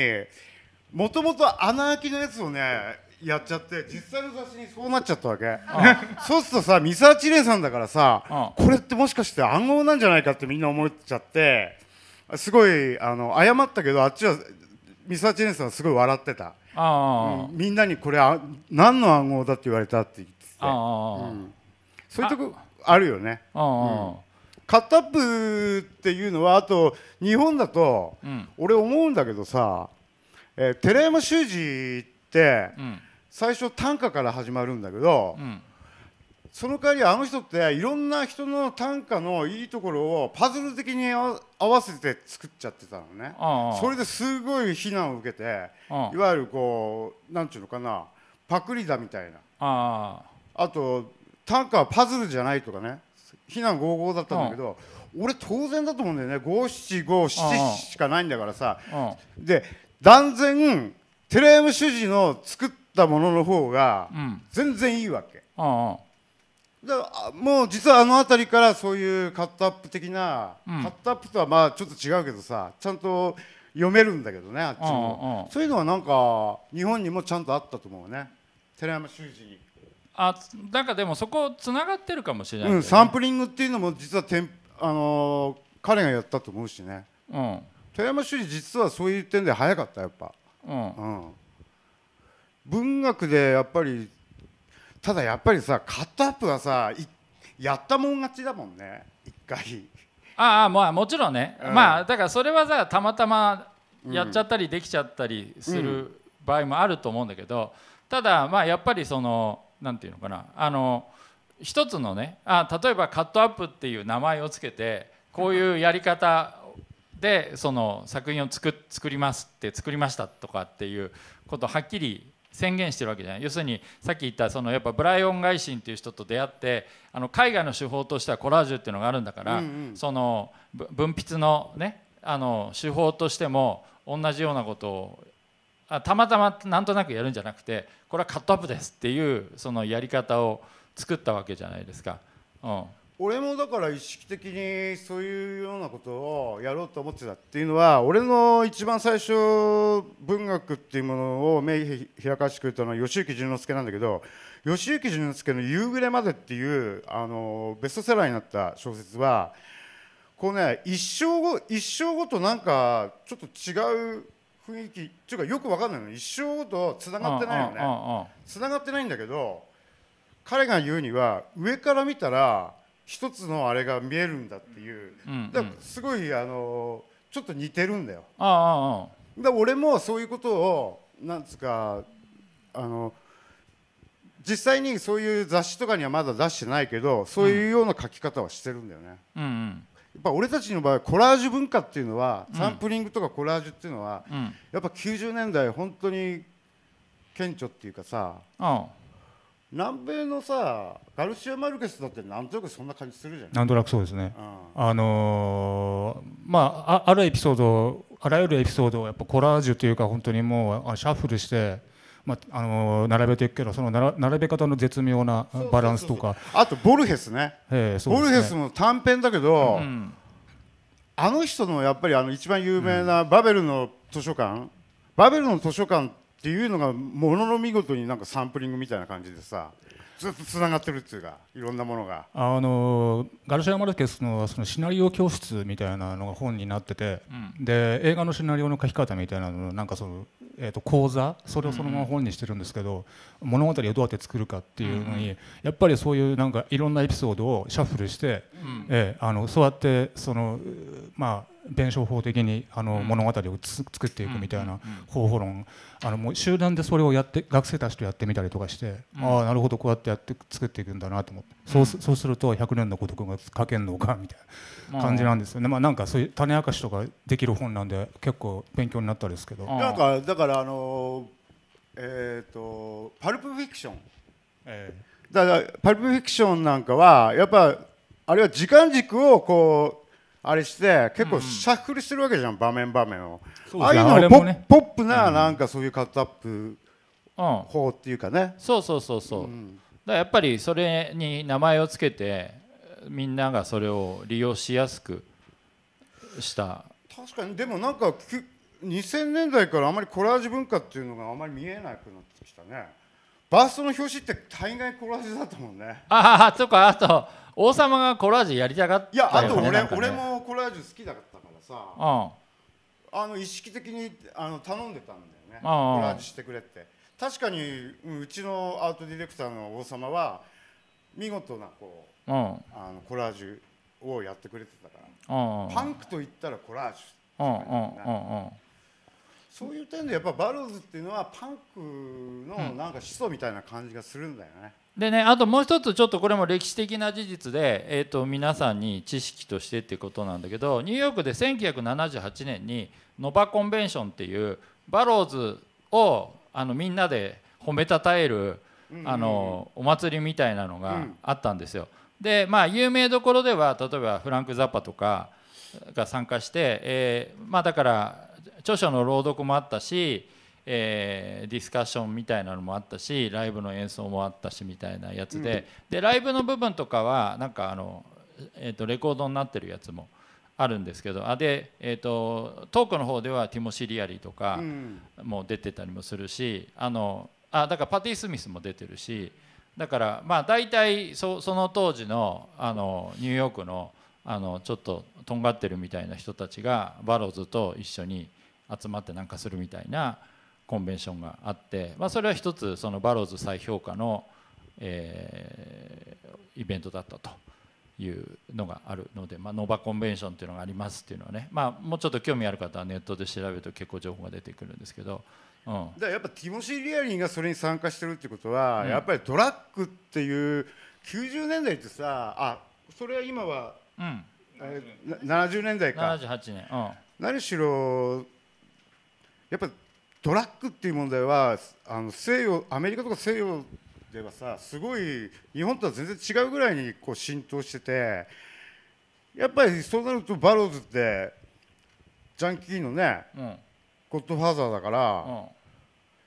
もともと穴あきのやつをねやっちゃって実際の雑誌にそうなっちゃったわけ、そうするとさ三沢知念さんだからさ、これってもしかして暗号なんじゃないかってみんな思っちゃってすごいあの謝ったけどあっちは三沢知念さんはすごい笑ってた、うん、みんなにこれあ何の暗号だって言われたって言ってて、そういうとこあるよね。カットアップっていうのはあと日本だと、俺思うんだけどさ、えー、寺山修司って、うん最初短歌から始まるんだけど、うん、その代わりあの人っていろんな人の短歌のいいところをパズル的に合わせて作っちゃってたのねそれですごい非難を受けていわゆるこう何て言うのかなパクリだみたいなあと短歌はパズルじゃないとかね非難合々だったんだけど、俺当然だと思うんだよね五七五七しかないんだからさ、で断然寺山主治の作っったものの方が全然いいわけ、うん、だもう実はあの辺りからそういうカットアップ的な、うん、カットアップとはまあちょっと違うけどさちゃんと読めるんだけどねあっちもそういうのはなんか日本にもちゃんとあったと思うね寺山修司にあなんかでもそこつながってるかもしれない、ねうん、サンプリングっていうのも実はてん、あのー、彼がやったと思うしね、うん、寺山修司実はそういう点で早かったやっぱうん、うん文学でやっぱりただやっぱりさカットアップはさやったもん勝ちだもんね一回ああまあもちろんね、うん、まあだからそれはさたまたまやっちゃったりできちゃったりする場合もあると思うんだけど、ただまあやっぱりその何て言うのかなあの一つのねあ例えばカットアップっていう名前をつけてこういうやり方でその作品を作作りますって作りましたとかっていうことをはっきり宣言してるわけじゃない要するにさっき言ったそのやっぱブライオン・ガイシンっていう人と出会ってあの海外の手法としてはコラージュっていうのがあるんだから、うんうん、その分泌のねあの手法としても同じようなことをあたまたまなんとなくやるんじゃなくてこれはカットアップですっていうそのやり方を作ったわけじゃないですか。うん、俺もだから意識的にそういうようなことをやろうと思ってたっていうのは俺の一番最初文学っていうものを目開かしてくれたのは吉行淳之介なんだけど吉行淳之介の「夕暮れまで」っていうあのベストセラーになった小説はこうね一生ご一生ごとなんかちょっと違う雰囲気っていうかよく分かんないの一生ごとつながってないよねつながってないんだけど彼が言うには上から見たら一つのあれが見えるんだっていう、うん、だすごいあのちょっと似てるんだよ。あああ俺もそういうことをなんつかあの実際にそういう雑誌とかにはまだ出してないけどそういうような書き方はしてるんだよね。うん、うんうんやっぱ俺たちの場合コラージュ文化っていうのはサンプリングとかコラージュっていうのは、やっぱ90年代本当に顕著っていうかさ、南米のさガルシア・マルケスだってなんとなくそんな感じするじゃないなんとなくそうですね、うん、あのー、まあああるエピソードあらゆるエピソードをやっぱコラージュというか本当にもうシャッフルしてまああのー、並べていくけどそのなら並べ方の絶妙なバランスとかあとボルヘスね,、えー、そうねボルヘスも短編だけど、うん、あの人のやっぱりあの一番有名なバベルの図書館、うん、バベルの図書館ってっていうのがものの見事になんかサンプリングみたいな感じでさずっとつながってるっていうかいろんなものがあのガルシア・マルケスのそのシナリオ教室みたいなのが本になってて、うん、で映画のシナリオの書き方みたいなのなんかその、えー、と講座それをそのまま本にしてるんですけど、うん、物語をどうやって作るかっていうのに、うん、やっぱりそういうなんかいろんなエピソードをシャッフルして、えー、あのそうやってそのまあ弁証法的にあの物語を作っていくみたいな方法論あのもう集団でそれをやって学生たちとやってみたりとかして、ああなるほどこうやってやって作っていくんだなと思って、そうそうすると「100年の孤独が書けんのか」みたいな感じなんですよね、まあ、なんかそういう種明かしとかできる本なんで結構勉強になったですけど。なんかだからあのえっ、とパルプフィクション、えだからパルプフィクションなんかはやっぱあれは時間軸をこうあれして結構シャッフルするわけじゃん、場面場面を、ああいうのポ,、ね、ポップななんかそういうカットアップ法っていうかね、うん、そうそうそうそう、うん、だからやっぱりそれに名前をつけてみんながそれを利用しやすくした確かにでもなんか2000年代からあまりコラージュ文化っていうのがあまり見えなくなってきたねバーストの表紙って大概コラージュだったもんねああとかあと王様がコラージュやりたかった、ね、いやあと俺ね、俺もコラージュ好きだったからさ、うん、あの意識的にあの頼んでたんだよね、うんコラージュしてくれって確かにうちのアートディレクターの王様は見事なこう、うん、あのコラージュをやってくれてたから、うんパンクといったらコラージュそういう点でやっぱバルーズっていうのはパンクのなんか始祖みたいな感じがするんだよね、でねあともう一つちょっとこれも歴史的な事実で、えーと、皆さんに知識としてっていうことなんだけどニューヨークで1978年にノバコンベンションっていうバローズをあのみんなで褒めたたえるあのお祭りみたいなのがあったんですよ。でまあ有名どころでは例えばフランク・ザッパとかが参加して、えー、まあだから著書の朗読もあったしえー、ディスカッションみたいなのもあったしライブの演奏もあったしみたいなやつでうん、でライブの部分とかはなんかあの、えーと、レコードになってるやつもあるんですけどあで、えーと、トークの方ではティモシー・リアリーとかも出てたりもするし、うん、あのあだからパティ・スミスも出てるしだからまあ大体そその当時のあのニューヨークのあのちょっととんがってるみたいな人たちがバローズと一緒に集まってなんかするみたいな。コンベンションがあって、まあ、それは一つそのバローズ再評価の、えー、イベントだったというのがあるので、まあ、ノバコンベンションというのがありますっていうのはね、まあ、もうちょっと興味ある方はネットで調べると結構情報が出てくるんですけど。うん、だからやっぱティモシー・リアリンがそれに参加してるってことは、うん、やっぱりドラッグっていう90年代ってさあそれは今は、うん、70年代か78年、うん、何しろやっぱドラッグっていう問題はあの西洋アメリカとか西洋ではさすごい日本とは全然違うぐらいにこう浸透しててやっぱりそうなるとバローズってジャンキーのね、うん、ゴッドファーザーだから、うん、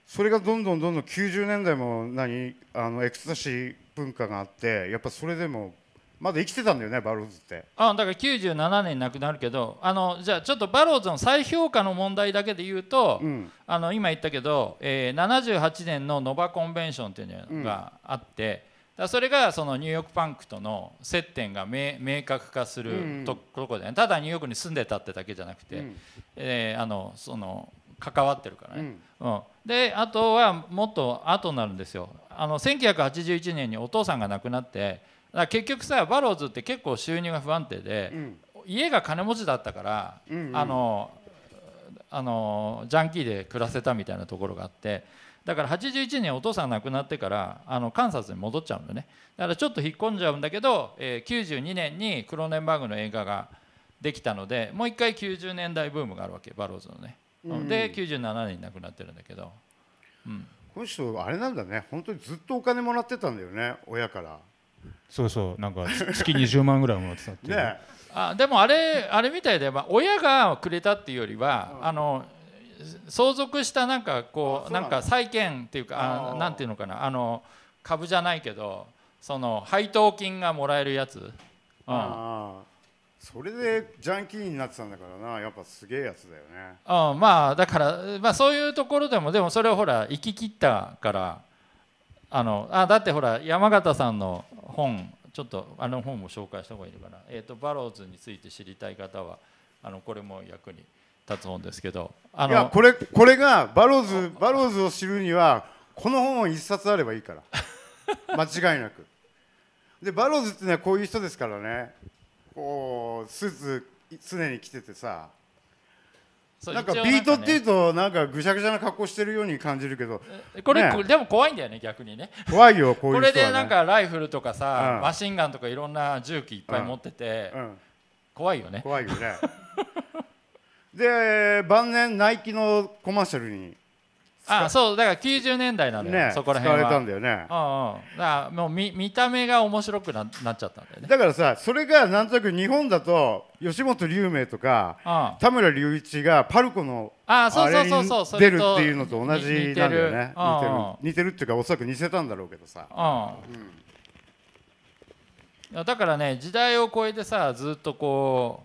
それがどんどんどんどん90年代も何あのエクスタシー文化があってやっぱそれでもまだ生きてたんだよねバローズってあだから97年亡くなるけどあのじゃあちょっとバローズの再評価の問題だけで言うと、うん、あの今言ったけど、えー、78年のノバコンベンションっていうのがあって、うん、だそれがそのニューヨークパンクとの接点が明明確化するとこで、ね、ただニューヨークに住んでたってだけじゃなくて、うん、えー、あのその関わってるからね、うん、うん、であとはもっと後になるんですよあの1981年にお父さんが亡くなって結局さバローズって結構収入が不安定で、うん、家が金持ちだったから、うんうん、あのあのジャンキーで暮らせたみたいなところがあってだから81年お父さん亡くなってからあのカンサスに戻っちゃうんだねだからちょっと引っ込んじゃうんだけど、えー、92年にクローネンバーグの映画ができたのでもう一回90年代ブームがあるわけバローズのね、うん、で97年に亡くなってるんだけど、うん、この人あれなんだね本当にずっとお金もらってたんだよね親からそうそうなんか月20万ぐらいもらってたってね、あでもあれあれみたいで、まあ、親がくれたっていうよりは、うん、あの相続したなんかこうなんか債券っていうかあなんていうのかなあの株じゃないけどその配当金がもらえるやつ、うん、それでジャンキーになってたんだからなやっぱすげえやつだよね、あまあだから、まあ、そういうところでもでもそれをほら行き切ったから。あのあだってほら山形さんの本ちょっとあの本も紹介した方がいいのかな、えーと、バローズについて知りたい方はあのこれも役に立つ本ですけどあのいやこれこれがバローズバローズを知るにはこの本を1冊あればいいから 間違いなくでバローズっていうのはこういう人ですからねこうスーツ常に着ててさなんかビートっていうとなんかぐしゃぐしゃな格好してるように感じるけどこれ、ね、でも怖いんだよね逆にね怖いよこういう、ね、これでなんかライフルとかさ、うん、マシンガンとかいろんな銃器いっぱい持ってて、うんうん、怖いよね怖いよねで晩年ナイキのコマーシャルにあそうだから90年代なのよ、ね、そこら辺は使われたんだよね、うんうん、だからもう見見た目が面白くななっちゃったんだよねだからさそれがなんとなく日本だと吉本龍明とか、うん、田村隆一がパルコのあれに出るっていうのと同じなんだよね似てるうう似てるっていうかおそらく似せたんだろうけどさ、うん、うん、だからね時代を超えてさずっとこ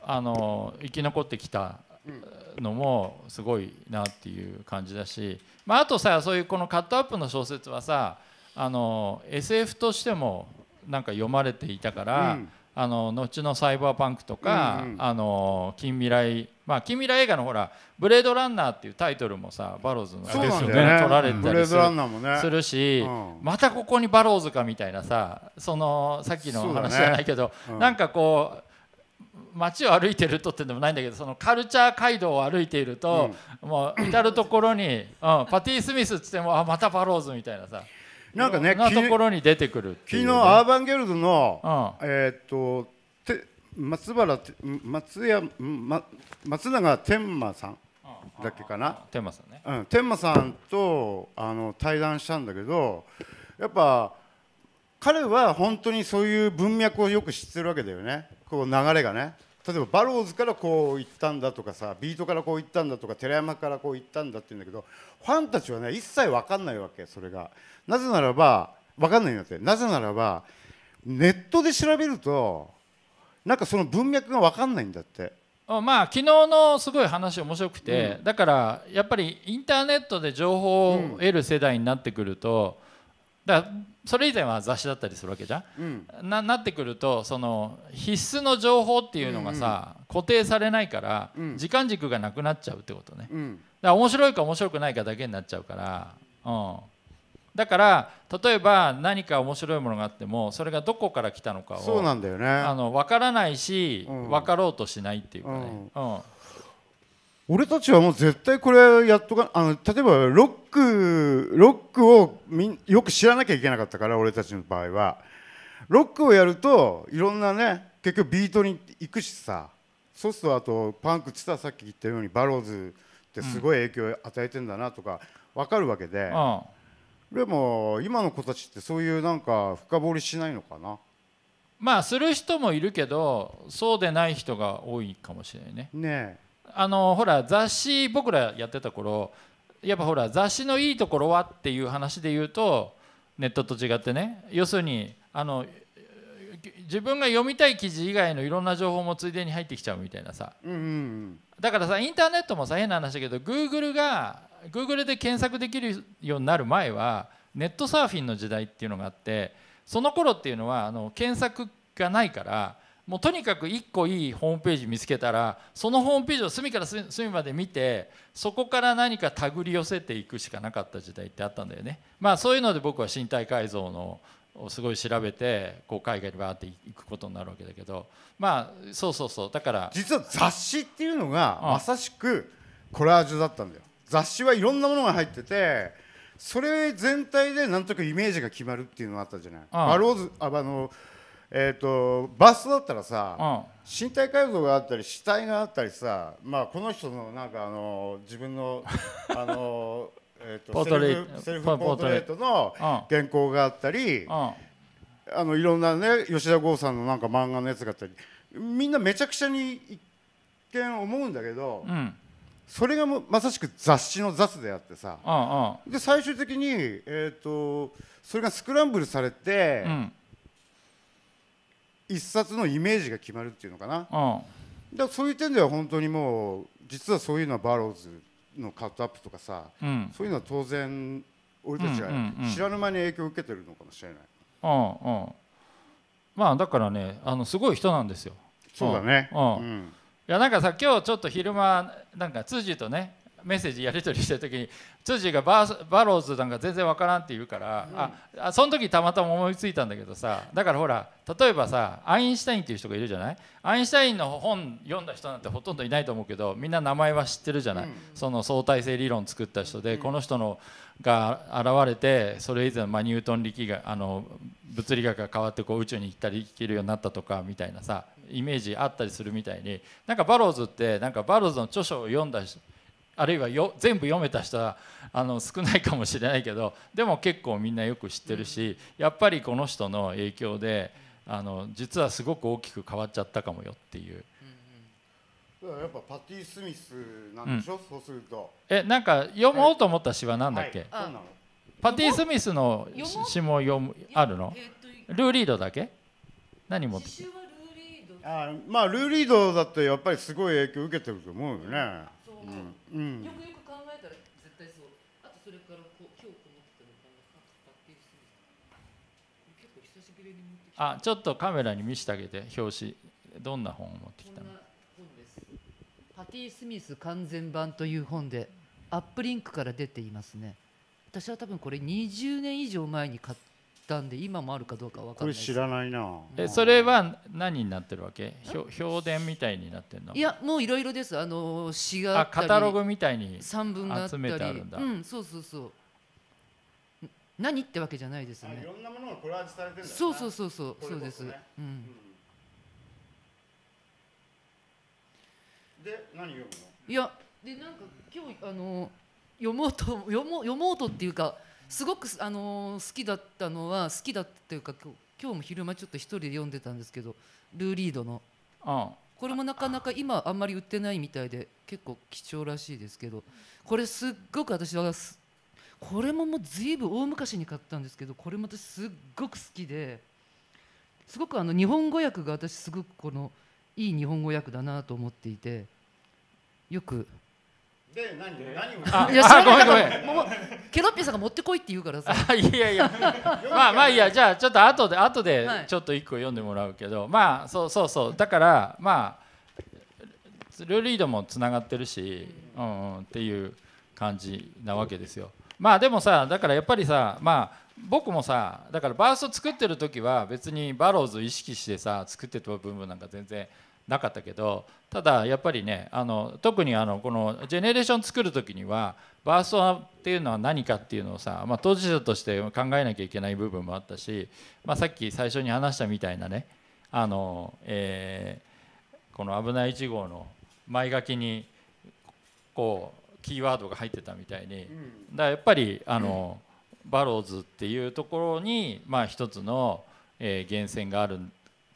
うあの生き残ってきた、うんのもすごいなっていう感じだし、まあ、あとさそういうこのカットアップの小説はさあの SF としてもなんか読まれていたから、うん、あの後のサイバーパンクとか、うんうん、あの近未来まあ近未来映画のほら「ブレードランナー」っていうタイトルもさバローズのですよ、ね、取られたりするうんね、するし、うん、またここにバローズかみたいなさそのさっきの話じゃないけど、ねなんかこう街を歩いてるとってでもないんだけどそのカルチャー街道を歩いていると、うん、もう至る所に、うん、パティ・スミスっつってもあまたパローズみたいなさなんかねなところに出てくる、ね、昨日アーバンゲルドの、うん、えー、っと松原松屋、松永天馬さんだっけかな天馬さんね、うん、天馬さんとあの対談したんだけどやっぱ彼は本当にそういう文脈をよく知ってるわけだよね。こう流れがね例えばバローズからこう行ったんだとかさビートからこう行ったんだとか寺山からこう行ったんだって言うんだけどファンたちはね一切分かんないわけそれがなぜならば分かんないんだってなぜならばネットで調べるとなんかその文脈が分かんないんだってまあ昨日のすごい話面白くて、うん、だからやっぱりインターネットで情報を得る世代になってくると、うんだからそれ以前は雑誌だったりするわけじゃん、うん、ななってくるとその必須の情報っていうのがさ、うんうん、固定されないから、うん、時間軸がなくなっちゃうってことね、うん、だから面白いか面白くないかだけになっちゃうから、うん、だから例えば何か面白いものがあってもそれがどこから来たのかをそうなんだよねあの分からないし、うん、分かろうとしないっていうかね、うん俺たちはもう絶対これやっとかあの例えばロックロックをみよく知らなきゃいけなかったから俺たちの場合はロックをやるといろんなね結局ビートに行くしさそうするとあとパンクってさっき言ったようにバローズってすごい影響を与えてんだなとか分かるわけで、うん、でも今の子たちってそういうなんか深掘りしないのかなまあする人もいるけどそうでない人が多いかもしれないね。ねえあのほら雑誌僕らやってた頃やっぱほら雑誌のいいところはっていう話で言うとネットと違ってね要するにあの自分が読みたい記事以外のいろんな情報もついでに入ってきちゃうみたいなさ、うんうん、だからさインターネットもさ変な話だけど Google が Google で検索できるようになる前はネットサーフィンの時代っていうのがあってその頃っていうのはあの検索がないからもうとにかく1個いいホームページ見つけたらそのホームページを隅から隅まで見てそこから何か手繰り寄せていくしかなかった時代ってあったんだよね。まあ、そういうので僕は身体改造のをすごい調べてこう海外にバーって行くことになるわけだけどまあそうそうそうだから実は雑誌っていうのがまさしくコラージュだったんだよ雑誌はいろんなものが入っててそれ全体でなんとかイメージが決まるっていうのがあったじゃない。ああローズあのえーと、バスだったらさ、うん、身体改造があったり死体があったりさ、まあ、この人のなんかあの自分のあの、えーと、とセルフセルフポートレートの原稿があったり、うん、あのいろんな、ね、吉田剛さんのなんか漫画のやつがあったりみんなめちゃくちゃに一見思うんだけど。うんそれがまさしく雑誌の雑であってさで最終的に、えーと、とそれがスクランブルされて、うん、一冊のイメージが決まるっていうのかな、うん、だそういう点では本当にもう実はそういうのはバローズのカットアップとかさ、うん、そういうのは当然俺たちは知らぬ間に影響を受けてるのかもしれない。うんうん、まあだからねあのすごい人なんですよ。そうだね、うんいやなんかさ今日ちょっと昼間なんか辻とねメッセージやり取りしてる時に辻がバローズなんか全然わからんって言うから、うん、あその時たまたま思いついたんだけどさだからほら例えばさアインシュタインっていう人がいるじゃないアインシュタインの本読んだ人なんてほとんどいないと思うけどみんな名前は知ってるじゃない、うん、その相対性理論作った人で、うん、この人のが現れてそれ以前、まあ、ニュートン力があの物理学が変わってこう宇宙に行ったり行けるようになったとかみたいなさイメージあったりするみたいになんかバローズってなんかバローズの著書を読んだ人あるいはよ全部読めた人はあの少ないかもしれないけどでも結構みんなよく知ってるし、やっぱりこの人の影響であの実はすごく大きく変わっちゃったかもよっていう。やっぱパティ・スミスなんでしょ、うん、そうするとえなんか読もうと思った詩は何だっけ、はい、パティ・スミスの詩も読むあるの、えー、ルーリードだけ何持ってきてあまあルーリードだってやっぱりすごい影響受けてると思うよね。思う、うん、よくよく考えたら絶対そうあとそれからこう今日このってたのかなパッケージ結構久しぶりに持ってきたあちょっとカメラに見せてあげて表紙どんな本を持ってきたのパティ・スミス完全版という本でアップリンクから出ていますね私は多分これ20年以上前に買っったんで今もあるかどうかわかんない知らないなえそれは何になってるわけ評伝みたいになってるのいやもういろいろですあの詩があカタログみたいに三文が集めてあるんだうんそうそうそう何ってわけじゃないですねいろんなものがコラージュされてるんだそうそうそうそうそうです、うん、うん、で何読むのいやでなんか今日あの読もうと読もう読もうとっていうかすごく、あのー、好きだったのは好きだっていうか今日も昼間ちょっと一人で読んでたんですけどルー・リードのああこれもなかなか今あんまり売ってないみたいで結構貴重らしいですけどこれすっごく私はこれももうずいぶん大昔に買ったんですけどこれも私すっごく好きですごくあの日本語訳が私すごくこのいい日本語訳だなと思っていてよくで何何をあいや知ごなかケロッピーさんが持ってこいって言うからさ あいやいや まあまあいいやじゃあちょっと後で後でちょっと一個読んでもらうけど、はい、まあそうそうそうだからまあルーリードもつながってるし、うん、うん、っていう感じなわけですよまあでもさだからやっぱりさまあ僕もさだからバースト作ってる時は別にバローズ意識してさ作ってた部分なんか全然なかったけどただやっぱりねあの特にあのこのジェネレーション作る時にはバーストっていうのは何かっていうのをさ、まあ、当事者として考えなきゃいけない部分もあったし、まあ、さっき最初に話したみたいなねあの、えー、この「危ない1号」の前書きにこうキーワードが入ってたみたいに、だからやっぱりあの、バローズっていうところに、まあ、一つの、えー、源泉がある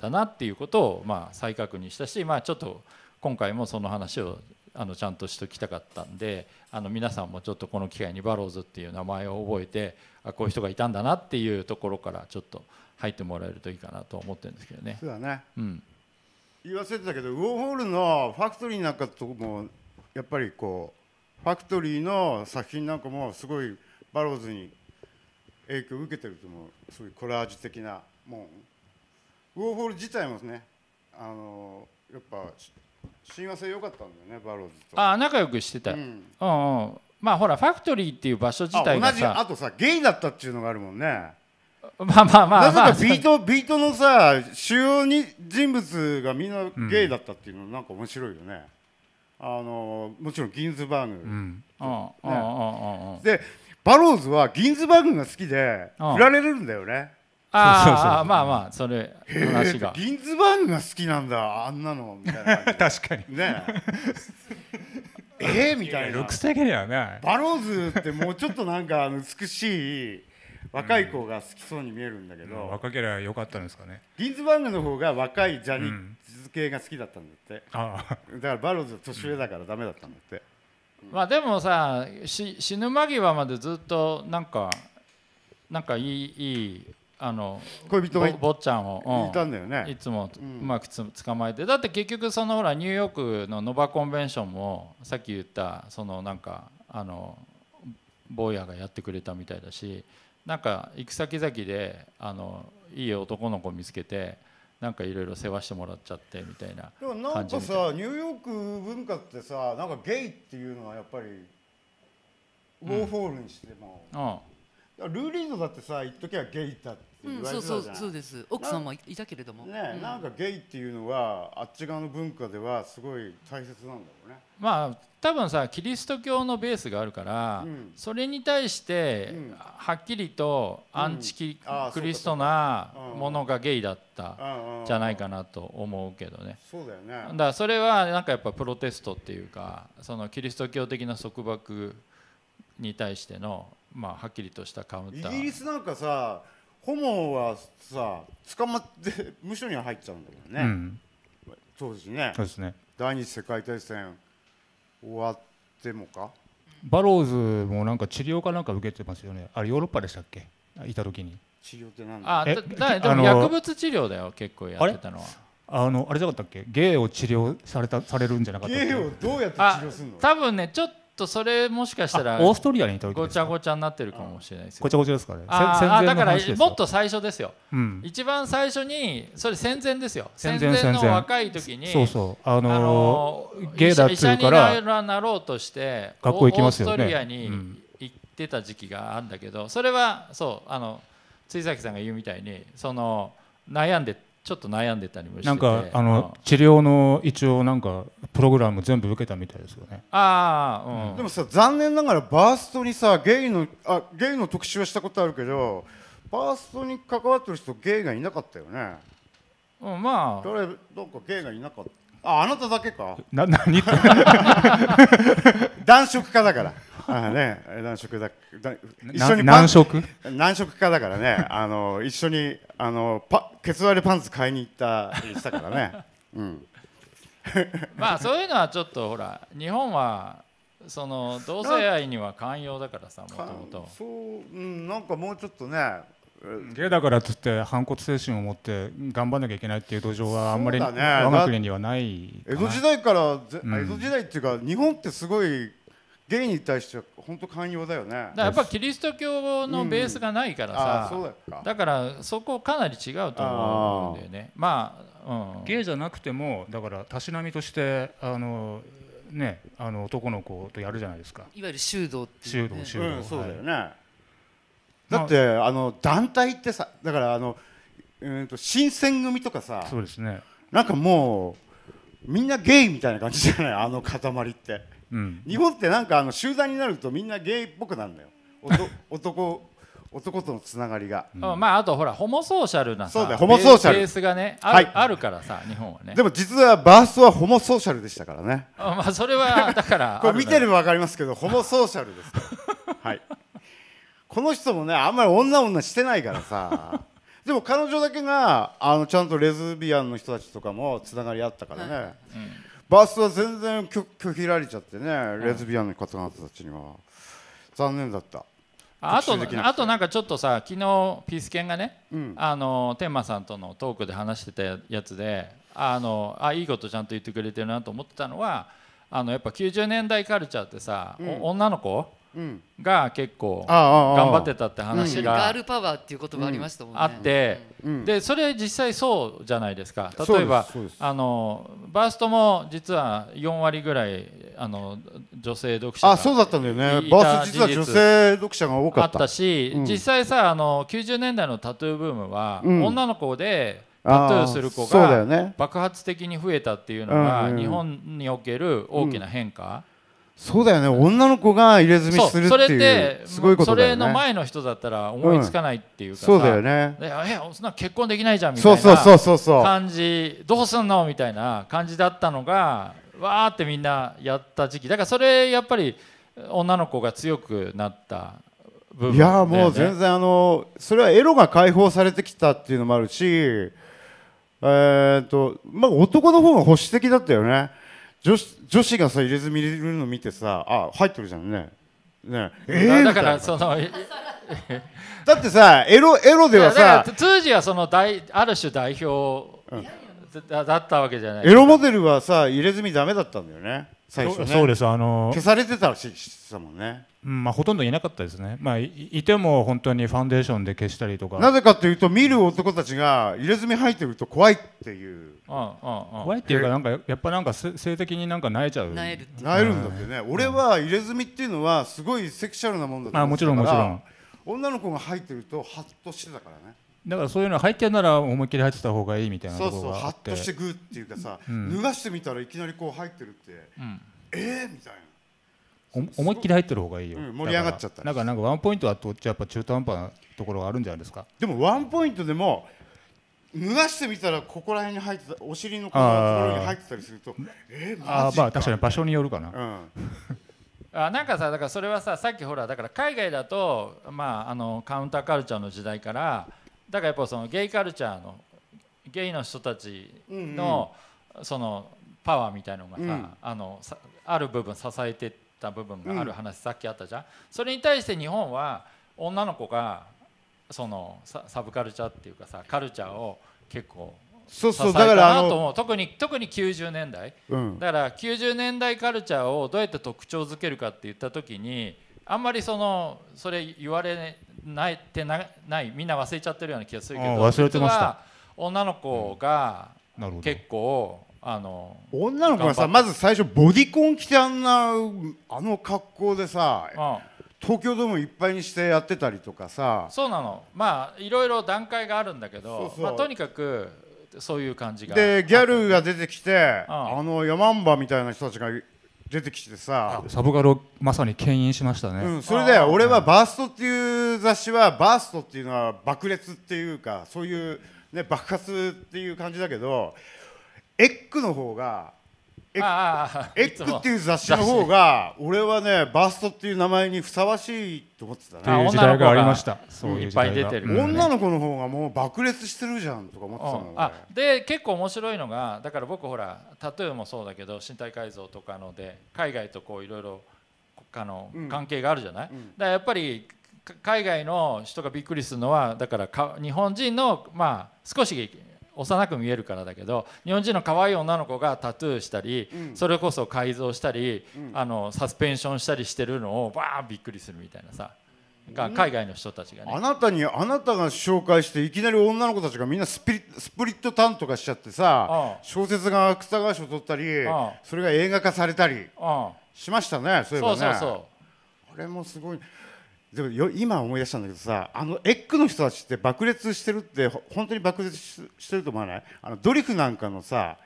だなっていうことをまあ再確認したし、まあ、ちょっと今回もその話をあのちゃんとしときたかったんであの皆さんもちょっとこの機会にバローズっていう名前を覚えてあこういう人がいたんだなっていうところからちょっと入ってもらえるといいかなと思ってるんですけどね。そうだね、うん、言わせてたけどウォーホールのファクトリーなんかともやっぱりこうファクトリーの作品なんかもすごいバローズに影響を受けてると思うそういうコラージュ的なもん。ウォーホル自体もですねあのやっぱ親和性良かったんだよねバローズとああ仲良くしてた、うん、うんうんまあほらファクトリーっていう場所自体がさあとさゲイだったっていうのがあるもんね まあまあまあ、まあ、ビートビートのさ主要に人物がみんなゲイだったっていうのなんか面白いよね、うん、あのもちろんギンズバーグ、うんね、でバローズはギンズバーグが好きで振られるんだよねああまあまあそれ話がリンズバーグが好きなんだあんなのみたいな確かにねええー、みたいなねバローズってもうちょっとなんか美しい若い子が好きそうに見えるんだけど、うん、若ければよかったんですかね銀ンズバーグの方が若いジャニーズ系が好きだったんだって、うん、だからバローズは年上だからダメだったんだって、うん、まあでもさ死ぬ間際までずっとなんかなんかいいいいあの恋人が坊っちゃんを、うん、いたんだよねいつもうまくつ、捕まえてだって結局そのほらニューヨークのノバコンベンションもさっき言ったそのなんかあの坊やがやってくれたみたいだしなんか行く先々であのいい男の子見つけて。なんかいろいろ世話してもらっちゃってみたいなでもなんかさニューヨーク文化ってさなんかゲイっていうのはやっぱりウォーホールにしても、うん、ルーリードだってさ一時はゲイだってって言われてたじゃない、うん、そうそうです奥さんもいたけれどもね、うん、なんかゲイっていうのはあっち側の文化ではすごい大切なんだろうねまあ多分さキリスト教のベースがあるから、うん、それに対して、はっきりとアンチキ、クリストなものがゲイだったじゃないかなと思うけどねそうだよねだからそれはなんかやっぱプロテストっていうかそのキリスト教的な束縛に対してのまあ、はっきりとしたカウンターイギリスなんかさホモはさ捕まって無所には入っちゃうんだけどね、うん、当時ねそうですね第二次世界大戦終わってもかバローズもなんか治療かなんか受けてますよねあれヨーロッパでしたっけいた時に治療って何だあだだ薬物治療だよ結構やってたのはあのあれじゃなかったっけ芸を治療されたされるんじゃなかったっ芸をどうやって治療するの多分ねちょっととそれもしかしたらオーストリアにいた時ごちゃごちゃになってるかもしれないですごちゃごちゃですかねあだからもっと最初ですよ、うん、一番最初にそれ戦前ですよ戦前の若い時にそうそうあのー、ゲイだっつうからなろうとして学校行きますよねオーストリアに行ってた時期があるんだけど、うん、それはそうあの辻崎さんが言うみたいにその悩んでちょっと悩んでたりもしてなんかあの、うん、治療の一応なんかプログラム全部受けたみたいですよねああ、うん、でもさ残念ながらバーストにさゲイのあゲイの特集はしたことあるけどバーストに関わってる人ゲイがいなかったよねうんまあ誰どっかゲイがいなかったああなただけかな何 男色化だからあね、難色だだ一緒に難色難色かだからね あの一緒にあのパケツ割りパンツ買いに行ったりしたからね、うん、まあそういうのはちょっとほら日本はその同性愛には寛容だからさもともとそう、うん、なんかもうちょっとねゲイだからっつって反骨精神を持って頑張らなきゃいけないっていう土壌はあんまり、我が国にはない江戸時代から、うん、江戸時代っていうか日本ってすごいゲイに対しては本当寛容だよねだからやっぱキリスト教のベースがないからさ、うん、だだからそこかなり違うと思うんだよねまあ、うん、ゲイじゃなくてもだからたしなみとしてあのねあの男の子とやるじゃないですかいわゆる修道っていう、ね、修道修道、うん、そうだよね、はい、だって、まあ、あの団体ってさだからあの、うん、と、と新選組とかさそうですねなんかもうみんなゲイみたいな感じじゃないあの塊って日本ってなんかあの集団になるとみんなゲイっぽくなるんだよ男 男とのつながりが、うん、まああとほらホモソーシャルなそうだホモソーシャルベースがねあ,、はい、あるからさ日本はねでも実はバーストはホモソーシャルでしたからねあまあそれはだから これ見てれば分かりますけどホモソーシャルですはいこの人もねあんまり女女してないからさでも彼女だけがあのちゃんとレズビアンの人たちとかもつながりあったからね、はいうんバスは全然拒否られちゃってね、レズビアンの方々たちには残念だったあとあとなんかちょっとさ昨日ピースケンがね、うん、あの天満さんとのトークで話してたやつであのあいいことちゃんと言ってくれてるなと思ってたのはあのやっぱ90年代カルチャーってさ、うん、女の子が結構頑張ってたって話が、うん、ガールパワーっていう言葉ありましたもんね、あって、でそれ実際そうじゃないですか例えばあのバーストも実は4割ぐらいあの女性読者があそうだったんだよねバースト実は女性読者が多かったし、実際さあの90年代のタトゥーブームは、女の子でタトゥーする子が爆発的に増えたっていうのが日本における大きな変化そうだよね女の子が入れ墨するっていうすごいことだよねそれの前の人だったら思いつかないっていうか、うん、そうだよねえそんな結婚できないじゃんみたいな感じどうすんのみたいな感じだったのがわーってみんなやった時期だからそれやっぱり女の子が強くなった部分、ね、いやもう全然あのそれはエロが解放されてきたっていうのもあるしえーとまあ、男の方が保守的だったよね。女子女子がさ入れ墨入れるの見てさあ入ってるじゃんねねえー、だからその だってさエロエロではさ通じはその大ある種代表だ,、だったわけじゃないエロモデルはさ入れ墨ダメだったんだよね最初、ね、そうですあの消されてたししたもんね、うんまあ、ほとんどいなかったですね、まあ、いいても本当にファンデーションで消したりとかなぜかというと見る男たちが入れ墨入ってると怖いっていうああああ怖いっていうかなんかやっぱなんか性的になんか泣えちゃう泣える泣えるんだってね、うん、俺は入れ墨っていうのはすごいセクシャルなもんだと思ってたから、まあ、もちろんもちろん女の子が入ってるとハッとしてたからねだからそういうの入ってるなら思いっきり入ってた方がいいみたいなそうそうハッとしてグーっていうかさ、うん、脱がしてみたらいきなりこう入ってるって、うん、えー、みたいな思いっきり入ってる方がいいよ、うん、盛り上がっちゃったなんかなんかワンポイントはとやっぱ中途半端なところがあるんじゃないですかでもワンポイントでも脱がしてみたらここら辺に入ってたお尻のこのところに入ってたりするとえー、マジかあまあ確かに場所によるかな、うん あなんかさだからそれはささっきほらだから海外だとまああのカウンターカルチャーの時代からだからやっぱそのゲイカルチャーのゲイの人たちの、そのパワーみたいのがさ、うん、あのある部分支えてた部分がある話、さっきあったじゃんそれに対して日本は女の子がそのサブカルチャーっていうかさカルチャーを結構そうそうだから特に特に90年代、うん、だから90年代カルチャーをどうやって特徴づけるかって言った時にあんまりそのそれ言われないてなないみんな忘れちゃってるような気がするけど忘れてました女の子が結構、あの女の子がさまず最初ボディコン着てあんなあの格好でさ、うん、東京ドームいっぱいにしてやってたりとかさそうなのまあいろいろ段階があるんだけどまあ、とにかくそういう感じがでギャルが出てきて、うん、あのヤマンバみたいな人たちが出てきてさサブカルをまさに牽引しましたね、うん、それで俺は「バースト」っていう雑誌はバーストっていうのは爆裂っていうかそういう、ね、爆発っていう感じだけどエッグの方がエッグっていう雑誌の方が俺はねバーストっていう名前にふさわしいと思ってたねっていう時代がありましたそういっぱい出てる、ね、女の子の方がもう爆裂してるじゃんとか思ってたの、うん、あで結構面白いのがだから僕ほらタトゥーもそうだけど身体改造とかので海外とこういろいろあの、関係があるじゃない、うん、だからやっぱり海外の人がびっくりするのはだからか日本人のまあ少し幼く見えるからだけど日本人の可愛い女の子がタトゥーしたり、うん、それこそ改造したり、うん、あのサスペンションしたりしてるのをバーンびっくりするみたいなさ。が海外の人たちが、ね、あなたにあなたが紹介していきなり女の子たちがみんなスピリスプリットタンとかしちゃってさ小説が芥川賞取ったりそれが映画化されたりしましたねそういえばねあれもすごいでも今思い出したんだけどさあのエッグの人たちって爆裂してるって本当に爆裂してると思わないあのドリフなんかのさ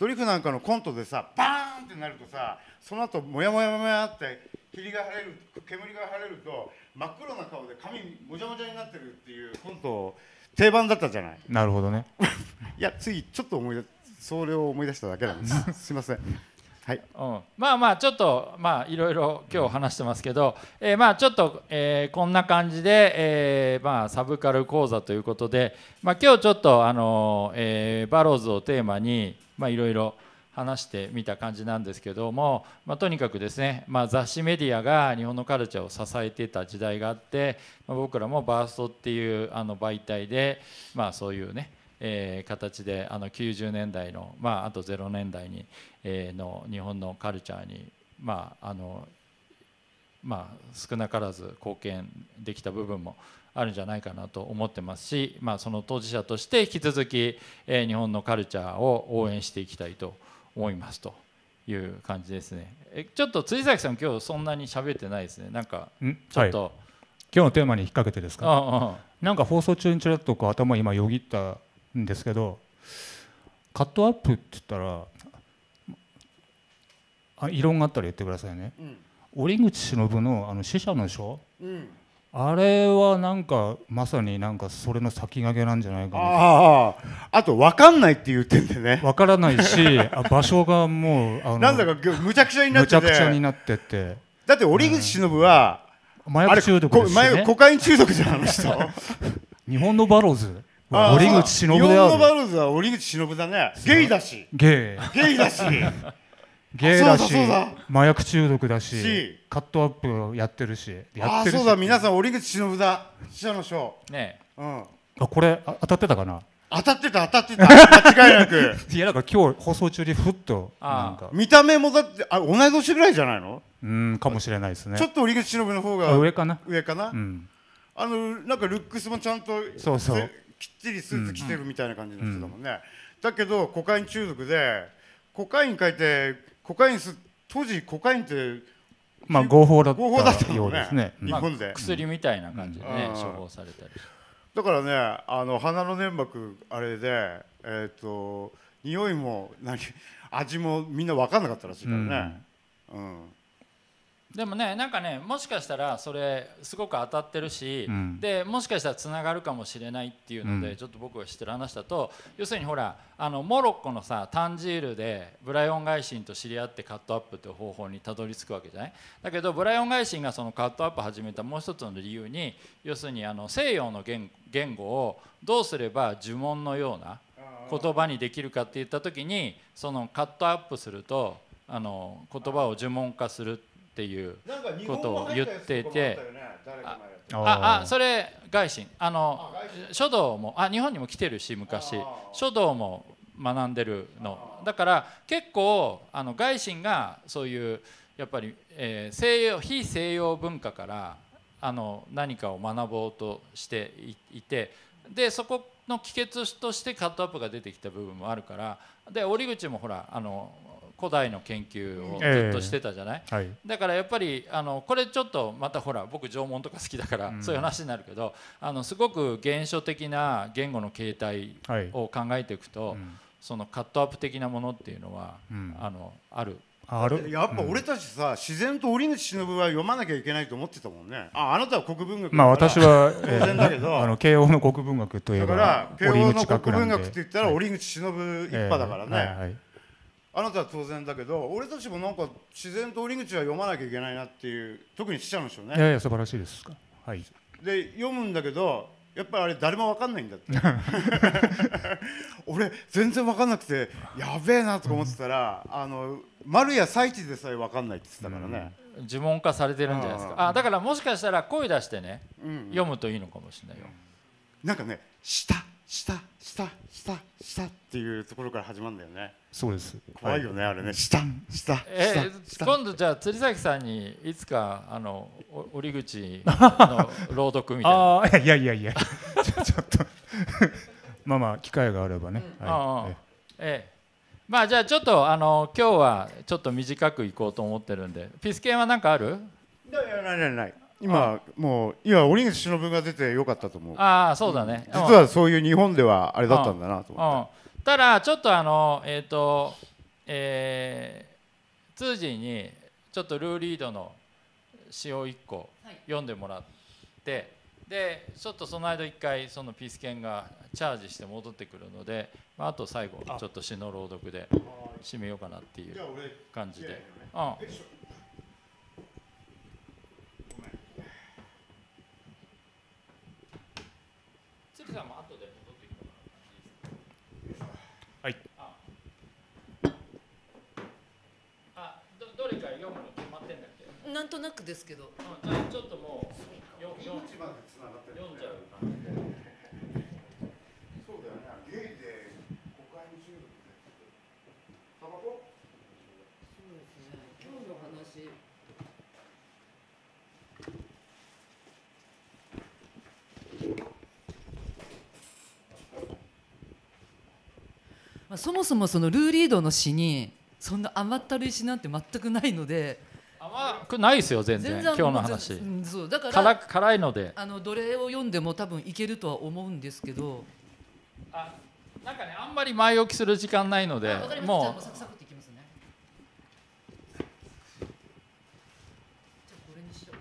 ドリフなんかのコントでさバーンってなるとさその後モヤモヤモヤって霧が晴れる煙が晴れると真っ黒な顔で髪もじゃもじゃになってるっていうコント定番だったじゃないなるほどね いや次ちょっと思い出それを思い出しただけなんです すいませんはいうん、まあまあちょっとまあいろいろ今日話してますけど、うん、えー、まあちょっと、えー、こんな感じで、えー、まあサブカル講座ということで、まあ、今日ちょっとあの、えー、バローズをテーマにいろいろ話してみた感じなんですけども、まあ、とにかくですね、まあ、雑誌メディアが日本のカルチャーを支えてた時代があって、まあ、僕らもバーストっていうあの媒体で、まあ、そういうねえー、形であの90年代の、まあ、あと0年代に、の日本のカルチャーに、まああのまあ、少なからず貢献できた部分もあるんじゃないかなと思ってますし、まあ、その当事者として引き続き、え日本のカルチャーを応援していきたいと思いますという感じですね。えちょっと辻崎さん今日そんなに喋ってないですね。なんかちょっと、はい、今日のテーマに引っ掛けてですか。あなんか放送中にちらっとこう頭今よぎったんですけど、カットアップって言ったらあ異論があったら言ってくださいね、うん、折口忍のあの死者の書、うん、あれはなんかまさになんかそれの先駆けなんじゃないかなああと分かんないって言ってんでね分からないし場所がもうあのなんだかむちゃくちゃになっててむちゃくちゃになっててだって折口忍は、うん、麻薬中毒ですし、ね、コカイン中毒じゃんあの人 日本のバローズ折口忍である日本のバローズは折口忍だねゲイだしゲイゲイだしゲイだし麻薬中毒だしカットアップをやってるしやってるしあそうだ皆さん折口忍だ記者の賞ねえ、うん、あこれ当たってたかな当たってた当たってた 間違いなくいやなんか今日放送中にふっとなんか見た目もだってあ同い年ぐらいじゃないのうんかもしれないですねちょっと折口忍の方が上かな上かな、うん、あのなんかルックスもちゃんとそうそうきっちりスーツ着てるみたいな感じの人だもんね、だけどコカイン中毒でコカイン書いてコカインす当時コカインってまあ合法だったようですね、日本で、まあ、薬みたいな感じでね、うん、処方されたりだからねあの鼻の粘膜あれでえっ、ー、と匂いも何味もみんな分かんなかったらしいからねうん、うんでもねなんかねもしかしたらそれすごく当たってるし、うん、でもしかしたらつながるかもしれないっていうので、うん、ちょっと僕が知ってる話だと要するにほらあのモロッコのさタンジールでブライオン外信と知り合ってカットアップという方法にたどり着くわけじゃないだけどブライオン外信がそのカットアップ始めたもう一つの理由に要するにあの西洋の言言語をどうすれば呪文のような言葉にできるかって言った時にそのカットアップするとあの言葉を呪文化するってっていうことを言っていて、ああそれ外信あの書道もあ日本にも来てるし昔書道も学んでるのだから結構あの外信がそういうやっぱり、えー、西洋非西洋文化からあの何かを学ぼうとしていてでそこの帰結としてカットアップが出てきた部分もあるからで折口もほらあの古代の研究をずっとしてたじゃない、えーはい、だからやっぱりあのこれちょっとまたほら僕縄文とか好きだから、うん、そういう話になるけどあのすごく原初的な言語の形態を考えていくと、はいうん、そのカットアップ的なものっていうのは、うん、あのあるあるやっぱ俺たちさ、うん、自然と折口忍は読まなきゃいけないと思ってたもんねああなたは国文学まあ私は当然だけど、あの慶応の国文学といえばだから慶応の国文学って言ったら折口忍一派だからね、えーはいはい、あなたは当然だけど俺たちもなんか自然と折口は読まなきゃいけないなっていう特に死者の人ねいやいや素晴らしいですはいで読むんだけどやっぱりあれ誰も分かんないんだって 俺全然分かんなくてやべえなとか思ってたら、うん、あの丸や最地でさえ分かんないって言ってたからね、うん、呪文化されてるんじゃないですかあだからもしかしたら声出してね、うんうん、読むといいのかもしれないよなんかね「した」下下下下っていうところから始まるんだよねそうです怖いよね、はい、あれね下下下え今度じゃあ釣崎さんにいつかあの折口の朗読みたいな あいやいやいや ちょっと まあまあ機会があればね、うん、ええまあじゃあちょっとあの今日はちょっと短くいこうと思ってるんでピスケンは何かあるないないないない今もう今折口忍が出てよかったと思うああそうだね、実はそういう日本ではあれだったんだなと思って、ただちょっとあのえっ、ー、とえー、通時にちょっとルーリードの詩を1個読んでもらって、はい、でちょっとその間1回そのピース犬がチャージして戻ってくるので、まあ、あと最後ちょっと詩の朗読で締めようかなっていう感じで。うん実はもう後で戻ってきたはいああどどれか読むの決まってんだっけなんとなくですけど、あじゃあちょっともう番でがって読んじゃう感じで。まあ、そもそもそのルー・リードの詩にそんな甘ったるい詩なんて全くないので。甘くないですよ全然今日の話そうだから辛いのであの奴隷を読んでも多分いけるとは思うんですけどあなんかねあんまり前置きする時間ないのでもうサクサクっていきますねじゃこれにしよ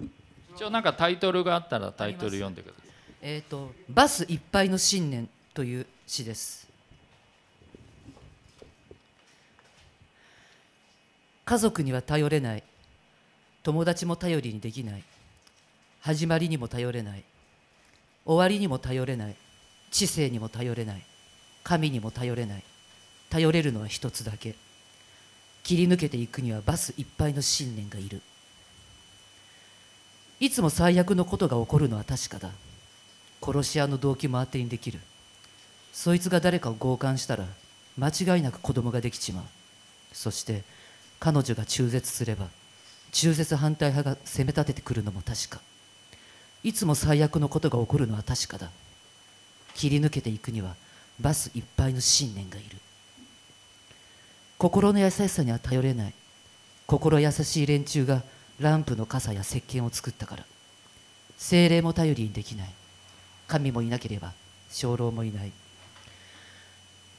う一応なんかタイトルがあったらタイトル読んでくださいえっ、ー、と「バスいっぱいの新年」という詩です家族には頼れない友達も頼りにできない始まりにも頼れない終わりにも頼れない知性にも頼れない神にも頼れない頼れるのは一つだけ切り抜けていくにはバスいっぱいの信念がいるいつも最悪のことが起こるのは確かだ殺し屋の動機も当てにできるそいつが誰かを強姦したら間違いなく子供ができちまうそして彼女が中絶すれば中絶反対派が攻め立ててくるのも確かいつも最悪のことが起こるのは確かだ切り抜けていくにはバスいっぱいの信念がいる心の優しさには頼れない心優しい連中がランプの傘や石鹸を作ったから精霊も頼りにできない神もいなければ鐘楼もいない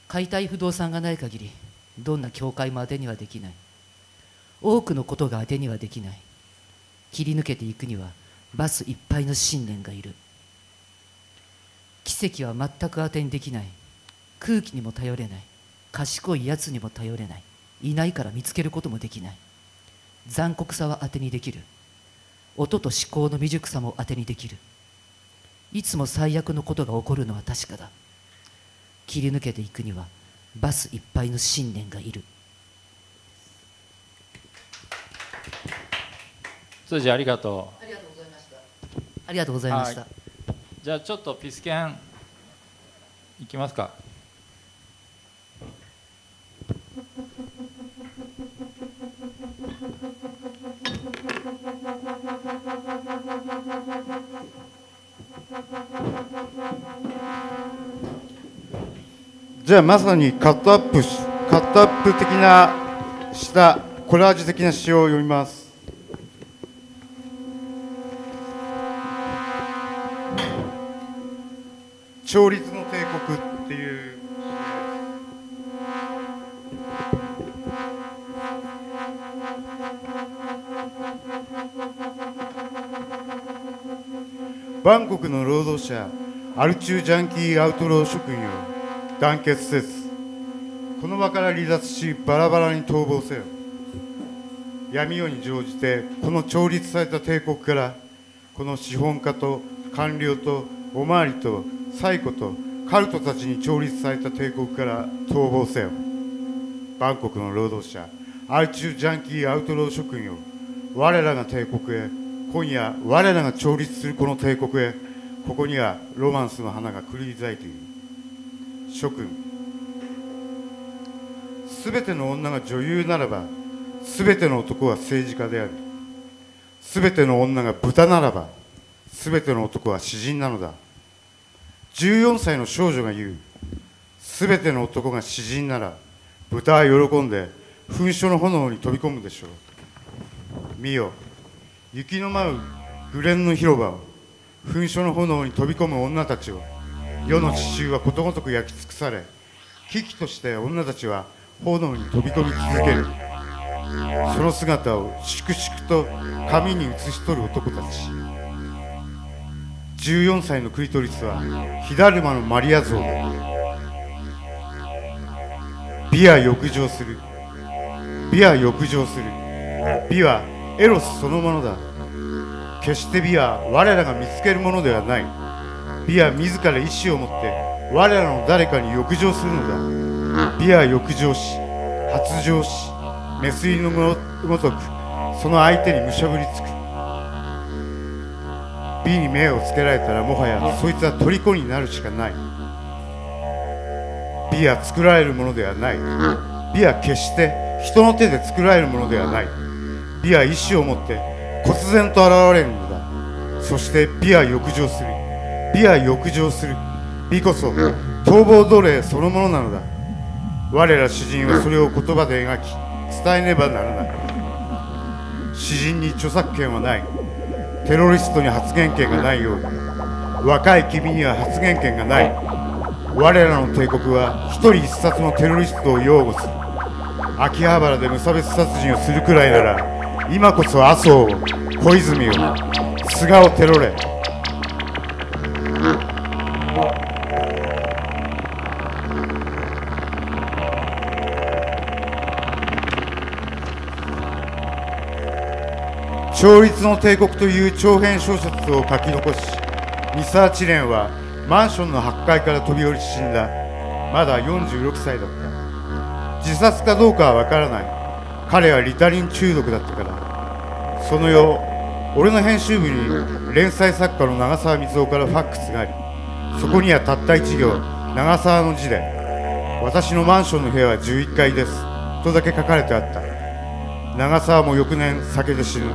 解体不動産がない限りどんな教会も当てにはできない多くのことが当てにはできない切り抜けていくにはバスいっぱいの信念がいる奇跡は全く当てにできない空気にも頼れない賢いやつにも頼れないいないから見つけることもできない残酷さは当てにできる音と思考の未熟さも当てにできるいつも最悪のことが起こるのは確かだ切り抜けていくにはバスいっぱいの信念がいる通じありがとうありがとうございましたありがとうございました、じゃあちょっとピスケンいきますかはまさにカットアップしカットアップ的なしたコラージュ的な詩を読みます。調律の帝国っていうバンコクの労働者アルチュージャンキーアウトロー職員よ団結せずこの場から離脱しバラバラに逃亡せよ闇夜に乗じてこの調律された帝国からこの資本家と官僚とおまわりと最古とカルトたちに調律された帝国から逃亡せよバンコクの労働者ア中ジャンキーアウトロー職業。我らが帝国へ今夜我らが調律するこの帝国へここにはロマンスの花が繰り咲いている諸君すべての女が女優ならばすべての男は政治家であるすべての女が豚ならばすべての男は詩人なのだ14歳の少女が言うすべての男が詩人なら豚は喜んで噴書の炎に飛び込むでしょう見よ雪の舞う紅蓮の広場を噴書の炎に飛び込む女たちを世の地中はことごとく焼き尽くされ危機として女たちは炎に飛び込み続けるその姿を粛々と紙に写し取る男たち14歳のクリトリスは火だるまのマリア像で美は浴場する美は浴場する美はエロスそのものだ決して美は我らが見つけるものではない美は自ら意志を持って我らの誰かに浴場するのだ美は浴場し発情しメスのごとくその相手にむしゃぶりつく美に目をつけられたらもはやそいつは虜になるしかない美は作られるものではない美は決して人の手で作られるものではない美は意志を持って忽然と現れるのだそして美は浴場する美は浴場する美こそ逃亡奴隷そのものなのだ我ら詩人はそれを言葉で描き伝えねばならない詩人に著作権はないテロリストに発言権がないよう若い君には発言権がない我らの帝国は一人一冊のテロリストを擁護する秋葉原で無差別殺人をするくらいなら今こそ麻生を小泉を菅をテロれ調律の帝国という長編小説を書き残しミサーチレンはマンションの8階から飛び降り死んだまだ46歳だった自殺かどうかはわからない彼はリタリン中毒だったからその夜俺の編集部に連載作家の長澤光雄からファックスがありそこにはたった1行長澤の字で「私のマンションの部屋は11階です」とだけ書かれてあった長澤も翌年酒で死ぬ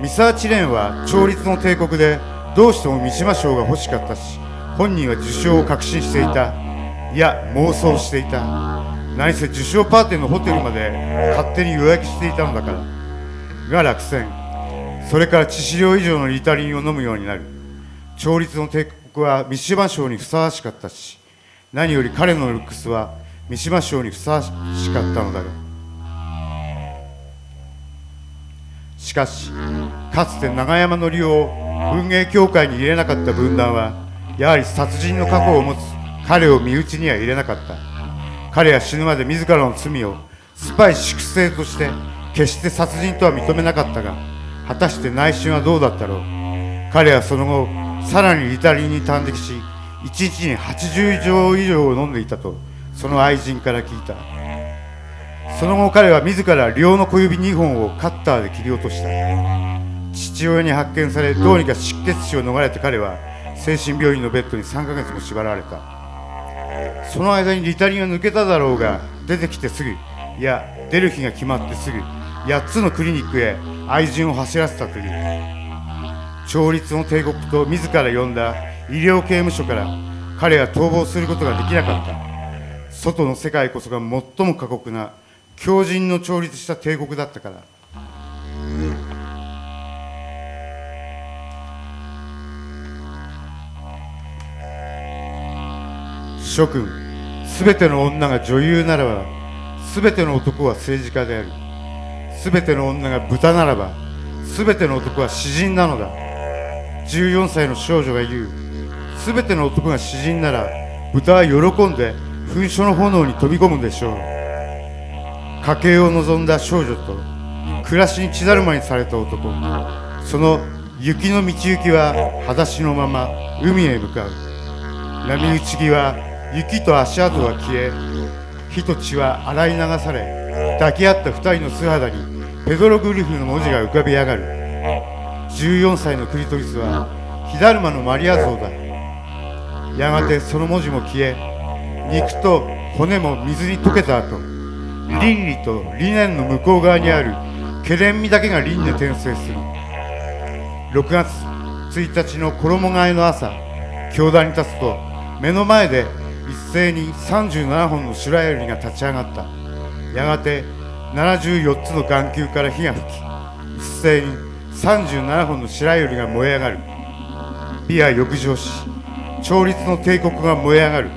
三沢知蓮は調律の帝国でどうしても三島賞が欲しかったし本人は受賞を確信していたいや妄想していた何せ受賞パーティーのホテルまで勝手に予約していたのだからが落選それから致死量以上のリタリンを飲むようになる調律の帝国は三島賞にふさわしかったし何より彼のルックスは三島賞にふさわしかったのだろうしかしかつて長山のりを文芸協会に入れなかった分断はやはり殺人の過去を持つ彼を身内には入れなかった彼は死ぬまで自らの罪をスパイ粛清として決して殺人とは認めなかったが果たして内心はどうだったろう彼はその後さらにリタリンに端的し1日に80錠以上を飲んでいたとその愛人から聞いたその後彼は自ら両の小指2本をカッターで切り落とした父親に発見されどうにか失血死を逃れて彼は精神病院のベッドに3ヶ月も縛られたその間にリタリンは抜けただろうが出てきてすぐいや出る日が決まってすぐ8つのクリニックへ愛人を走らせたという調律の帝国と自ら呼んだ医療刑務所から彼は逃亡することができなかった外の世界こそが最も過酷な狂人の調律した帝国だったから諸君全ての女が女優ならば全ての男は政治家である全ての女が豚ならば全ての男は詩人なのだ14歳の少女が言う全ての男が詩人なら豚は喜んで噴所の炎に飛び込むでしょう家計を望んだ少女と暮らしに血だるまにされた男その雪の道行きは裸足のまま海へ向かう波打ち際雪と足跡が消え火と血は洗い流され抱き合った2人の素肌にペドログリフの文字が浮かび上がる14歳のクリトリスは火だるまのマリア像だやがてその文字も消え肉と骨も水に溶けた後倫理と理念の向こう側にあるケレン味だけが輪廻転生する6月1日の衣替えの朝教壇に立つと目の前で一斉に37本の白百合が立ち上がったやがて74つの眼球から火が吹き一斉に37本の白百合が燃え上がる美は浴場し調律の帝国が燃え上がる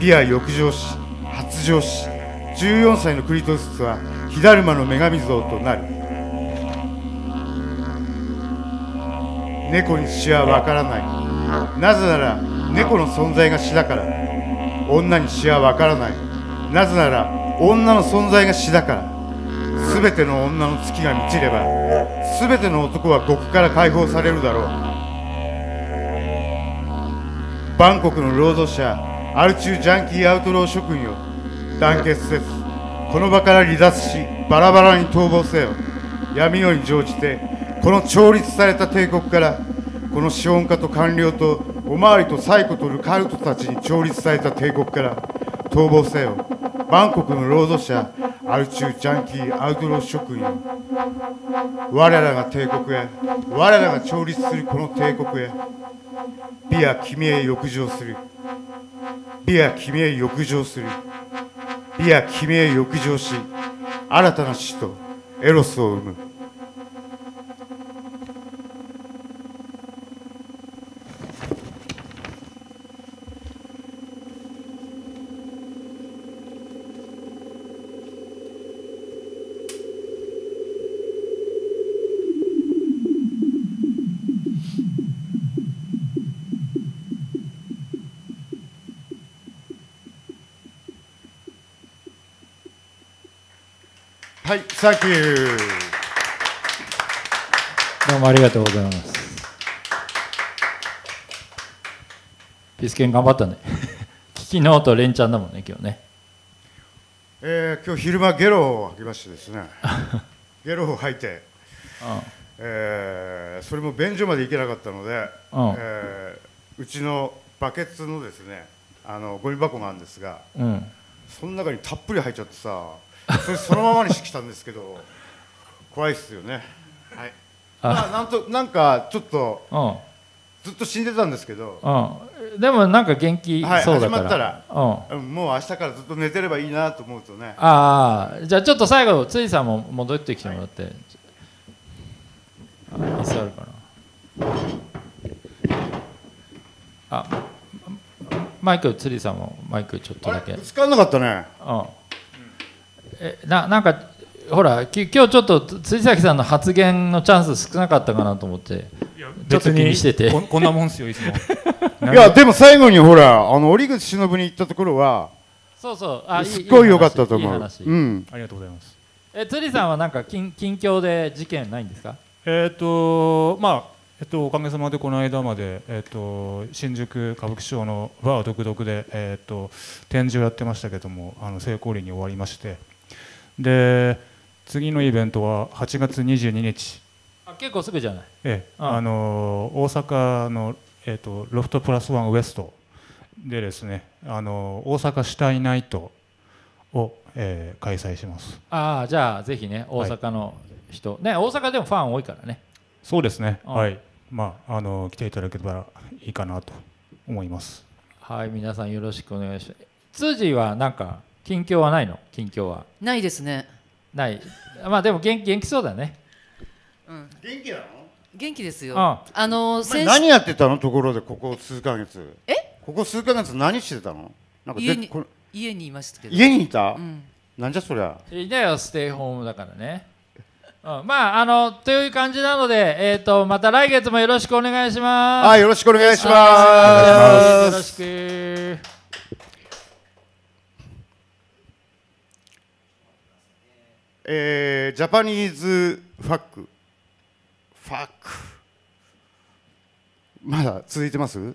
美は浴場し発情し14歳のクリトスは火だるまの女神像となる猫に死はわからないなぜなら猫の存在が死だから女に死はわからないなぜなら女の存在が死だから全ての女の月が満ちれば全ての男は獄から解放されるだろうバンコクの労働者アルチュージャンキーアウトロー職員よ団結せずこの場から離脱しバラバラに逃亡せよ闇夜に乗じてこの調律された帝国からこの資本家と官僚とおまわりとサイコとルカルトたちに調律された帝国から逃亡せよバンコクの労働者アルチュージャンキーアウトロー職員我らが帝国へ我らが調律するこの帝国へ美や君へ浴場する美や君へ浴場する。美や君へ欲情し新たな死とエロスを生むはい、Thank どうもありがとうございます。ピスケン頑張ったね。昨日とレンチャンだもんね、今日ね。えー、今日昼間ゲロを吐きましてですね。ゲロを吐いて。ああえー、それも便所まで行けなかったので、あえー、うちのバケツのですねあのゴミ箱があるんですが、うん、その中にたっぷり入っちゃってさそれそのままにしてきたんですけど 怖いっすよねはいまあなんとなんかちょっと、うん、ずっと死んでたんですけど、うん、でもなんか元気そうだから、はい、始まったら、うん、もう明日からずっと寝てればいいなと思うとねああじゃあちょっと最後ついさんも戻ってきてもらって、はい、あ椅子あるかなあマイク釣りさんもマイクちょっとだけ使わなかったねうんえななんかほらき今日ちょっと辻崎さんの発言のチャンス少なかったかなと思ってちょっと気にしててこんなもんすよいつも いやでも最後にほらあの折口忍に行ったところはそうそうあすっごい良かったと思ううん、ありがとうございますえ釣りさんはなんか近近況で事件ないんですかえっ、ー、とまあえっと、おかげさまでこの間まで、えっと、新宿歌舞伎町のァー独特で、えっと、展示をやってましたけどもあの成功裏に終わりましてで次のイベントは8月22日あ結構すぐじゃない、ええ、あの大阪の、えっと、ロフトプラスワンウエストでですねあの大阪主体ナイトを、えー、開催しますああじゃあぜひね大阪の人、はい、ね大阪でもファン多いからねそうですね、はい、まあ、あの来ていただければいいかなと思います。はい、皆さんよろしくお願いします。通はなんか近況はないの？近況は？ないですね。ない。まあでも元気元気そうだね。うん。元気なの？元気ですよ。ああのー、何やってたのところでここ数ヶ月。え？ここ数ヶ月何してたの？なんか家に家にいましたけど。家にいた？うん。なんじゃそりゃ。いだよステイホームだからね。まあ、あの、という感じなので、えっ、ー、と、また来月もよろしくお願いします。はい、よろしくお願いします。よろしく。えー、ジャパニーズファック。ファック。まだ続いてます